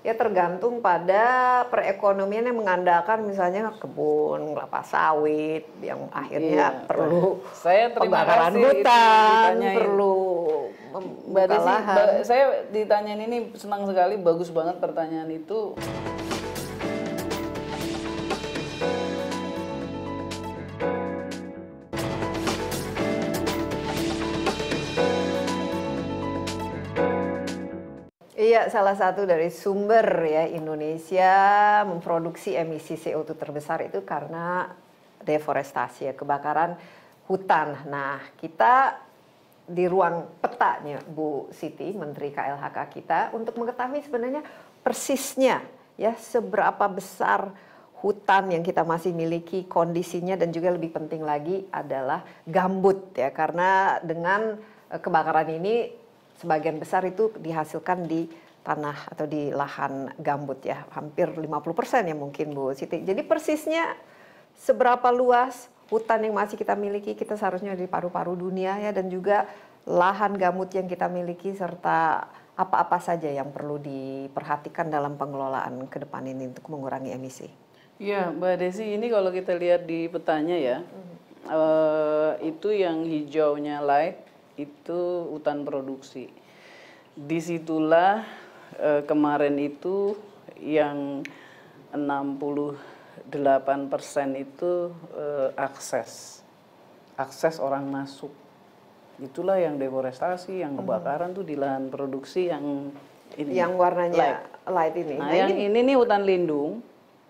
ya tergantung pada perekonomian yang mengandalkan misalnya kebun kelapa sawit yang akhirnya iya. perlu saya terima kasih hutan perlu membuka lahan. Saya ditanyain ini senang sekali, bagus banget pertanyaan itu. ya salah satu dari sumber ya Indonesia memproduksi emisi CO2 terbesar itu karena deforestasi ya kebakaran hutan. Nah kita di ruang petanya Bu Siti Menteri KLHK kita untuk mengetahui sebenarnya persisnya ya seberapa besar hutan yang kita masih miliki kondisinya dan juga lebih penting lagi adalah gambut ya karena dengan eh, kebakaran ini sebagian besar itu dihasilkan di tanah atau di lahan gambut ya hampir 50% ya mungkin Bu Siti. Jadi persisnya seberapa luas hutan yang masih kita miliki kita seharusnya di paru-paru dunia ya dan juga lahan gambut yang kita miliki serta apa-apa saja yang perlu diperhatikan dalam pengelolaan ke depan ini untuk mengurangi emisi. Ya Mbak Desi, ini kalau kita lihat di petanya ya, hmm. uh, itu yang hijaunya light itu hutan produksi. Disitulah Eh, kemarin itu yang 68 persen itu eh, akses, akses orang masuk. Itulah yang deforestasi, yang hmm. kebakaran hmm. tuh di lahan produksi yang ini. Yang warnanya light, light ini. Nah, nah yang ini, ini nih hutan lindung.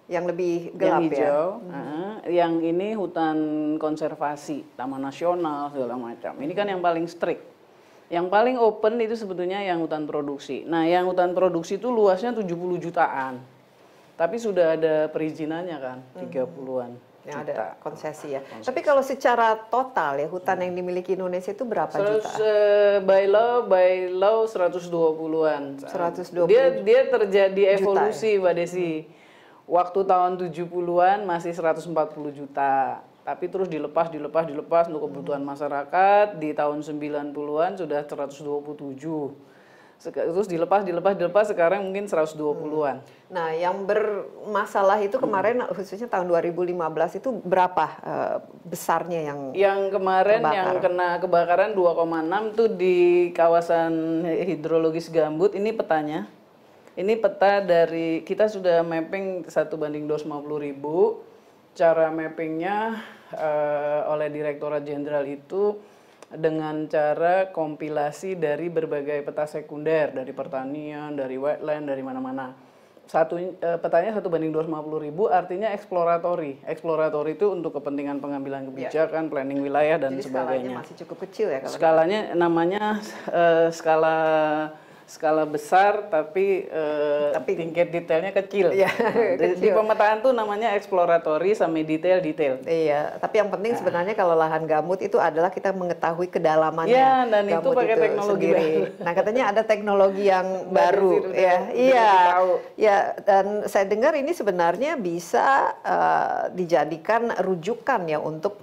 Yang lebih gelap yang hijau, ya. Nah, hmm. yang ini hutan konservasi, taman nasional segala macam. Ini kan yang paling strict yang paling open itu sebetulnya yang hutan produksi. Nah, yang hutan produksi itu luasnya 70 jutaan. Tapi sudah ada perizinannya kan, hmm. tiga 30-an. Yang ada konsesi ya. Konsesi. Tapi kalau secara total ya hutan hmm. yang dimiliki Indonesia itu berapa 100, juta? Uh, by law by law 120-an. 120. Dia dia terjadi juta, ya? evolusi, ya? Mbak Desi. Hmm. Waktu tahun 70-an masih 140 juta tapi terus dilepas dilepas dilepas untuk kebutuhan masyarakat di tahun 90-an sudah 127 terus dilepas dilepas dilepas sekarang mungkin 120-an. Hmm. Nah, yang bermasalah itu kemarin hmm. khususnya tahun 2015 itu berapa uh, besarnya yang Yang kemarin yang kena kebakaran 2,6 tuh di kawasan hidrologis Gambut ini petanya. Ini peta dari kita sudah mapping satu banding 250 ribu. Cara mappingnya uh, oleh Direktorat Jenderal itu dengan cara kompilasi dari berbagai peta sekunder dari pertanian, dari wetland, dari mana-mana. Satu e, petanya satu banding 250 ribu artinya eksploratori eksploratori itu untuk kepentingan pengambilan ya. kebijakan, ya. planning wilayah dan Jadi sebagainya. Skalanya masih cukup kecil ya kalau Skalanya kita... Gitu ya? namanya e, skala skala besar tapi, uh, tapi tingkat detailnya kecil. Iya, nah, kecil. Di pemetaan tuh namanya eksploratori sama detail detail. Iya, tapi yang penting nah. sebenarnya kalau lahan gambut itu adalah kita mengetahui kedalamannya. Iya, dan gambut itu pakai itu teknologi sendiri. Nah, katanya ada teknologi yang baru ya. Iya. Iya. dan saya dengar ini sebenarnya bisa uh, dijadikan rujukan ya untuk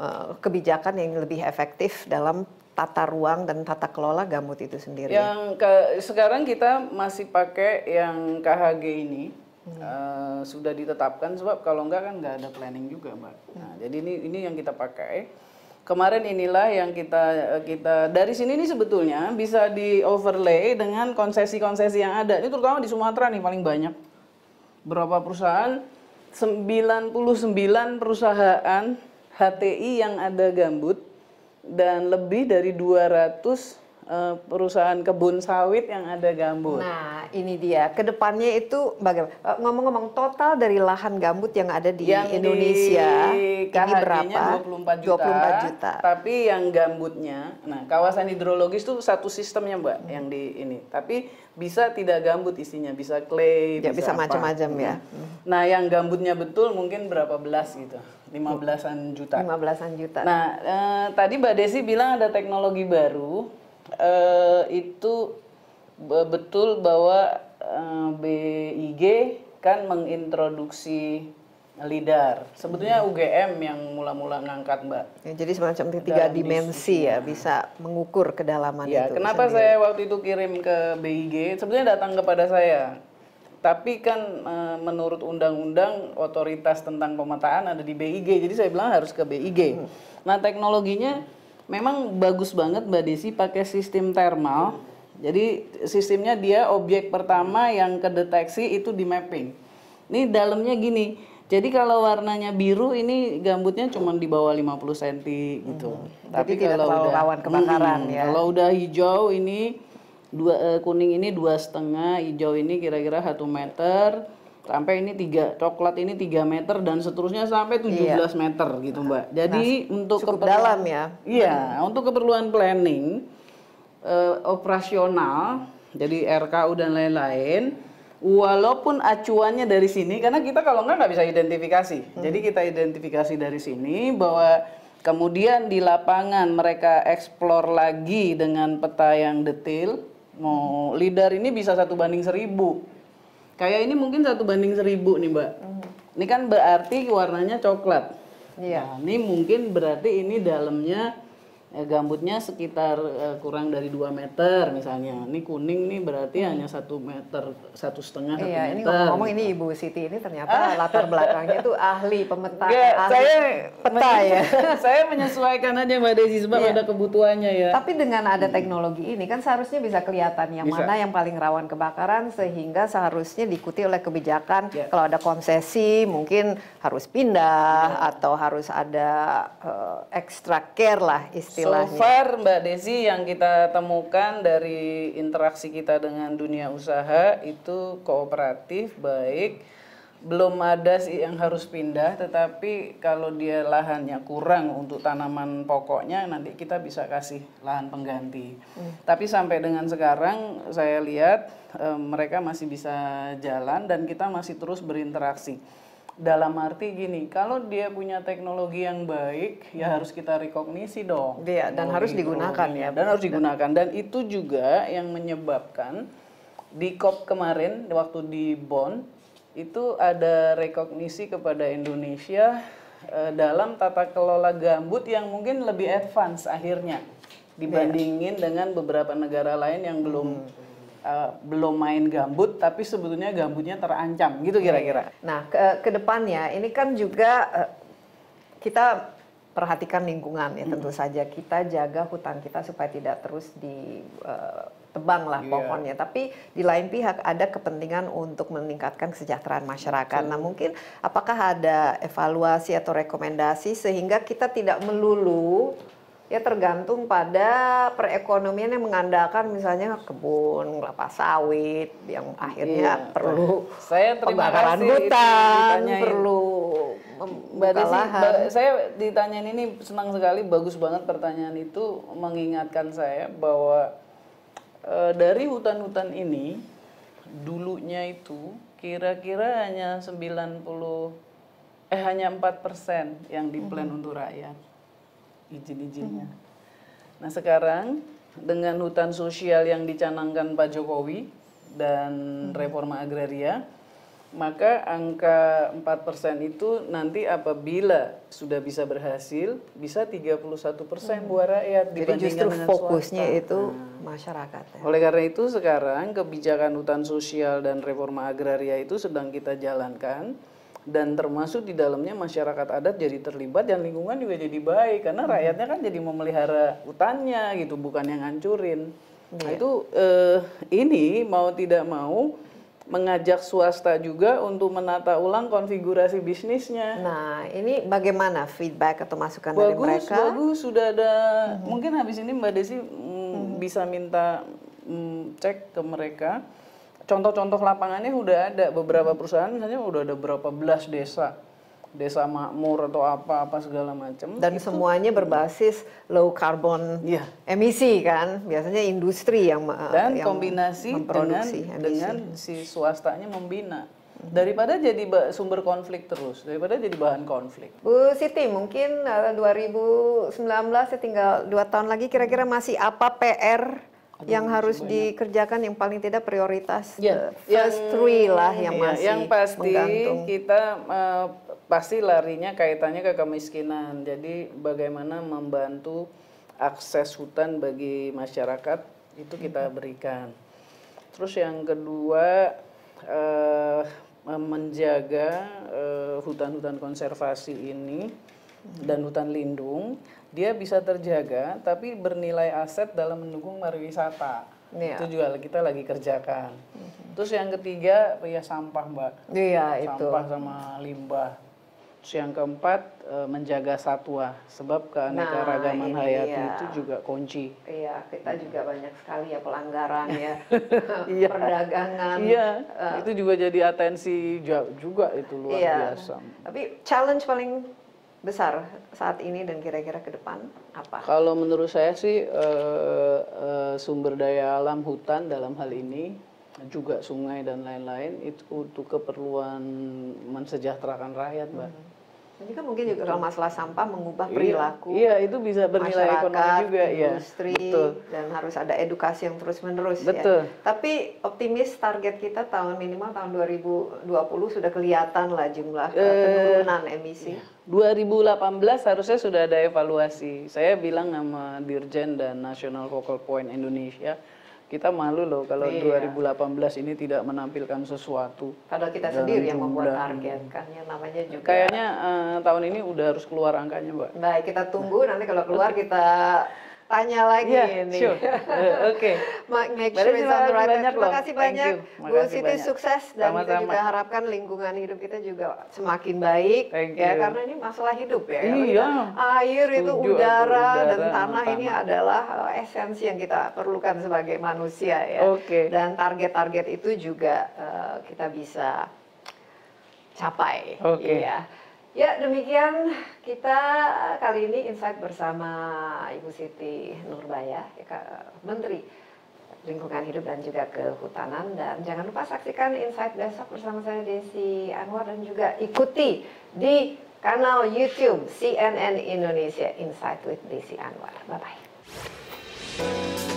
eh, kebijakan yang lebih efektif dalam tata ruang dan tata kelola gambut itu sendiri? Yang ke, sekarang kita masih pakai yang KHG ini uh, sudah ditetapkan sebab kalau enggak kan enggak ada planning juga mbak. Nah, hmm. jadi ini ini yang kita pakai. Kemarin inilah yang kita eh, kita dari sini ini sebetulnya bisa di overlay dengan konsesi-konsesi yang ada. Ini terutama di Sumatera nih paling banyak. Berapa perusahaan? 99 perusahaan HTI yang ada gambut dan lebih dari 200 Eh, perusahaan kebun sawit yang ada gambut. Nah, ini dia. Kedepannya itu bagaimana? Eh, ngomong-ngomong total dari lahan gambut yang ada di yang Indonesia di ini berapa? 24 juta, 24 juta. Tapi yang gambutnya, nah kawasan hidrologis itu satu sistemnya mbak hmm. yang di ini. Tapi bisa tidak gambut isinya, bisa clay, ya, bisa, bisa macam-macam ya. Iya. Nah, yang gambutnya betul mungkin berapa belas gitu. 15-an juta. 15-an juta. Nah, eh, tadi Mbak Desi bilang ada teknologi baru uh, itu betul bahwa uh, eh, BIG kan mengintroduksi LIDAR. Sebetulnya UGM hmm. yang mula-mula ngangkat, Mbak. Ya, jadi semacam tiga dimensi ya, ya, bisa mengukur kedalaman ya, itu. Kenapa sendiri. saya waktu itu kirim ke BIG? Sebetulnya datang kepada saya. Tapi kan e, menurut undang-undang otoritas tentang pemetaan ada di BIG. Jadi saya bilang harus ke BIG. Hmm. Nah, teknologinya hmm memang bagus banget Mbak Desi pakai sistem thermal. Jadi sistemnya dia objek pertama yang kedeteksi itu di mapping. Ini dalamnya gini. Jadi kalau warnanya biru ini gambutnya cuma di bawah 50 cm gitu. Hmm. Tapi Jadi kalau udah rawan kebakaran hmm, ya. Kalau udah hijau ini dua eh, kuning ini dua setengah, hijau ini kira-kira satu meter sampai ini tiga coklat ini 3 meter dan seterusnya sampai 17 iya. meter gitu mbak nah, jadi nah, untuk cukup keperluan, dalam ya iya hmm. untuk keperluan planning uh, operasional jadi RKU dan lain-lain walaupun acuannya dari sini karena kita kalau nggak nggak bisa identifikasi hmm. jadi kita identifikasi dari sini bahwa kemudian di lapangan mereka eksplor lagi dengan peta yang detail mau hmm. leader ini bisa satu banding seribu Kayak ini mungkin satu banding seribu nih mbak. Mm Ini kan berarti warnanya coklat. Iya. Yeah. Nah, ini mungkin berarti ini dalamnya Eh, gambutnya sekitar uh, kurang dari 2 meter misalnya. Ini kuning nih berarti hanya satu meter satu setengah satu iya, meter. Ini ngomong-ngomong ini Ibu Siti ini ternyata ah. latar belakangnya itu ahli pemeta. Gak, ahli saya peta ya. saya menyesuaikan aja Mbak Desi sebab iya. ada kebutuhannya ya. Tapi dengan ada hmm. teknologi ini kan seharusnya bisa kelihatan yang bisa. mana yang paling rawan kebakaran sehingga seharusnya diikuti oleh kebijakan yeah. kalau ada konsesi mungkin harus pindah yeah. atau harus ada uh, extra care lah istilahnya istilahnya. So far Mbak Desi yang kita temukan dari interaksi kita dengan dunia usaha itu kooperatif baik belum ada sih yang harus pindah tetapi kalau dia lahannya kurang untuk tanaman pokoknya nanti kita bisa kasih lahan pengganti hmm. tapi sampai dengan sekarang saya lihat e, mereka masih bisa jalan dan kita masih terus berinteraksi dalam arti gini, kalau dia punya teknologi yang baik, ya harus kita rekognisi dong. Iya, dan oh, harus gitu. digunakan ya. Dan harus digunakan. Dan itu juga yang menyebabkan di COP kemarin, waktu di Bonn, itu ada rekognisi kepada Indonesia eh, dalam tata kelola gambut yang mungkin lebih advance akhirnya iya. dibandingin yeah. dengan beberapa negara lain yang belum hmm Eh, belum main gambut tapi sebetulnya gambutnya terancam gitu kira-kira. Nah, ke, ke depannya ini kan juga eh, kita perhatikan lingkungan ya tentu mm. saja kita jaga hutan kita supaya tidak terus ditebang eh, uh, lah yeah. pohonnya tapi di lain pihak ada kepentingan untuk meningkatkan kesejahteraan masyarakat nah mungkin apakah ada evaluasi atau rekomendasi sehingga kita tidak melulu ya tergantung pada perekonomian yang mengandalkan misalnya kebun kelapa sawit yang akhirnya iya. perlu saya terima pembakaran hutan perlu Mbak saya ditanyain ini senang sekali bagus banget pertanyaan itu mengingatkan saya bahwa e, dari hutan-hutan ini dulunya itu kira-kira hanya 90 eh hanya 4% yang diplan mm -hmm. untuk rakyat izin-izinnya. Hmm. Nah sekarang dengan hutan sosial yang dicanangkan Pak Jokowi dan hmm. reforma agraria, maka angka 4% itu nanti apabila sudah bisa berhasil, bisa 31% persen hmm. buat rakyat Jadi justru fokusnya swasta. itu hmm. masyarakat. Ya. Oleh karena itu sekarang kebijakan hutan sosial dan reforma agraria itu sedang kita jalankan dan termasuk di dalamnya masyarakat adat jadi terlibat dan lingkungan juga jadi baik karena hmm. rakyatnya kan jadi memelihara hutannya gitu bukan yang ngancurin. yeah. nah, iya. itu eh, ini mau tidak mau mengajak swasta juga untuk menata ulang konfigurasi bisnisnya. Nah, ini bagaimana feedback atau masukan bagus, dari mereka? Bagus, bagus. Sudah ada. Mm-hmm. Mungkin habis ini Mbak Desi mm, mm-hmm. bisa minta mm, cek ke mereka contoh-contoh lapangannya udah ada beberapa perusahaan misalnya udah ada berapa belas desa desa makmur atau apa apa segala macam dan itu, semuanya berbasis low carbon yeah. emisi kan biasanya industri yang eh, dan yang kombinasi dengan emisi. dengan si swastanya membina daripada jadi sumber konflik terus, daripada jadi bahan konflik. Bu Siti, mungkin 2019 eh, ya tinggal dua tahun lagi kira-kira masih apa PR yang harus semuanya. dikerjakan yang paling tidak prioritas yeah. Ya, first yang, three lah yang yeah, masih yang pasti menggantung. kita uh, pasti larinya kaitannya ke kemiskinan jadi bagaimana membantu akses hutan bagi masyarakat itu kita mm-hmm. berikan terus yang kedua uh, menjaga eh, hutan-hutan uh, konservasi ini dan hutan lindung dia bisa terjaga tapi bernilai aset dalam mendukung pariwisata. Yeah. Itu juga kita lagi kerjakan. Mm-hmm. Terus yang ketiga ya sampah, Mbak. Iya, sampah itu. Sampah sama limbah. Terus yang keempat eh, menjaga satwa sebab keanekaragaman nah, hayati iya. itu juga kunci. Iya, kita juga banyak sekali ya pelanggaran ya. iya. Perdagangan. Iya, uh, itu juga jadi atensi juga itu luar iya. biasa. Tapi challenge paling besar saat ini dan kira-kira ke depan apa? Kalau menurut saya sih e, e, sumber daya alam hutan dalam hal ini juga sungai dan lain-lain itu untuk keperluan mensejahterakan rakyat, mbak. Mm -hmm ini kan mungkin juga kalau masalah sampah mengubah iya. perilaku. Iya, itu bisa bernilai ekonomi juga ya. Industri Betul. dan harus ada edukasi yang terus-menerus ya. Betul. ya. Tapi optimis target kita tahun minimal tahun 2020 sudah kelihatan lah jumlah eh, eh penurunan emisi. 2018 iya. harusnya sudah ada evaluasi. Saya bilang sama Dirjen dan National Focal Point Indonesia kita malu loh kalau iya. 2018 ini tidak menampilkan sesuatu. Padahal kita sendiri yang membuat target kan ya namanya juga. Kayaknya uh, tahun ini udah harus keluar angkanya, Mbak. Baik, kita tunggu nanti kalau keluar kita tanya lagi yeah, ini. Sure. Eh, oke. Okay. Make sure it's right banyak Terima kasih banyak Bu Siti sukses dan Sama -sama. kita juga harapkan lingkungan hidup kita juga semakin baik Thank ya you. karena ini masalah hidup ya. ya. Iya. Air itu udara, udara dan tanah ini adalah eh, esensi yang kita perlukan sebagai manusia ya. Oke. Okay. Dan target-target itu juga uh, kita bisa capai. Oke. Okay. Ya. Ya demikian kita eh, kali ini insight bersama Ibu Siti Nurbaya, ya, Menteri Lingkungan Hidup dan juga Kehutanan. Dan jangan lupa saksikan insight besok bersama saya Desi Anwar dan juga ikuti di kanal YouTube CNN Indonesia Insight with Desi Anwar. Bye-bye.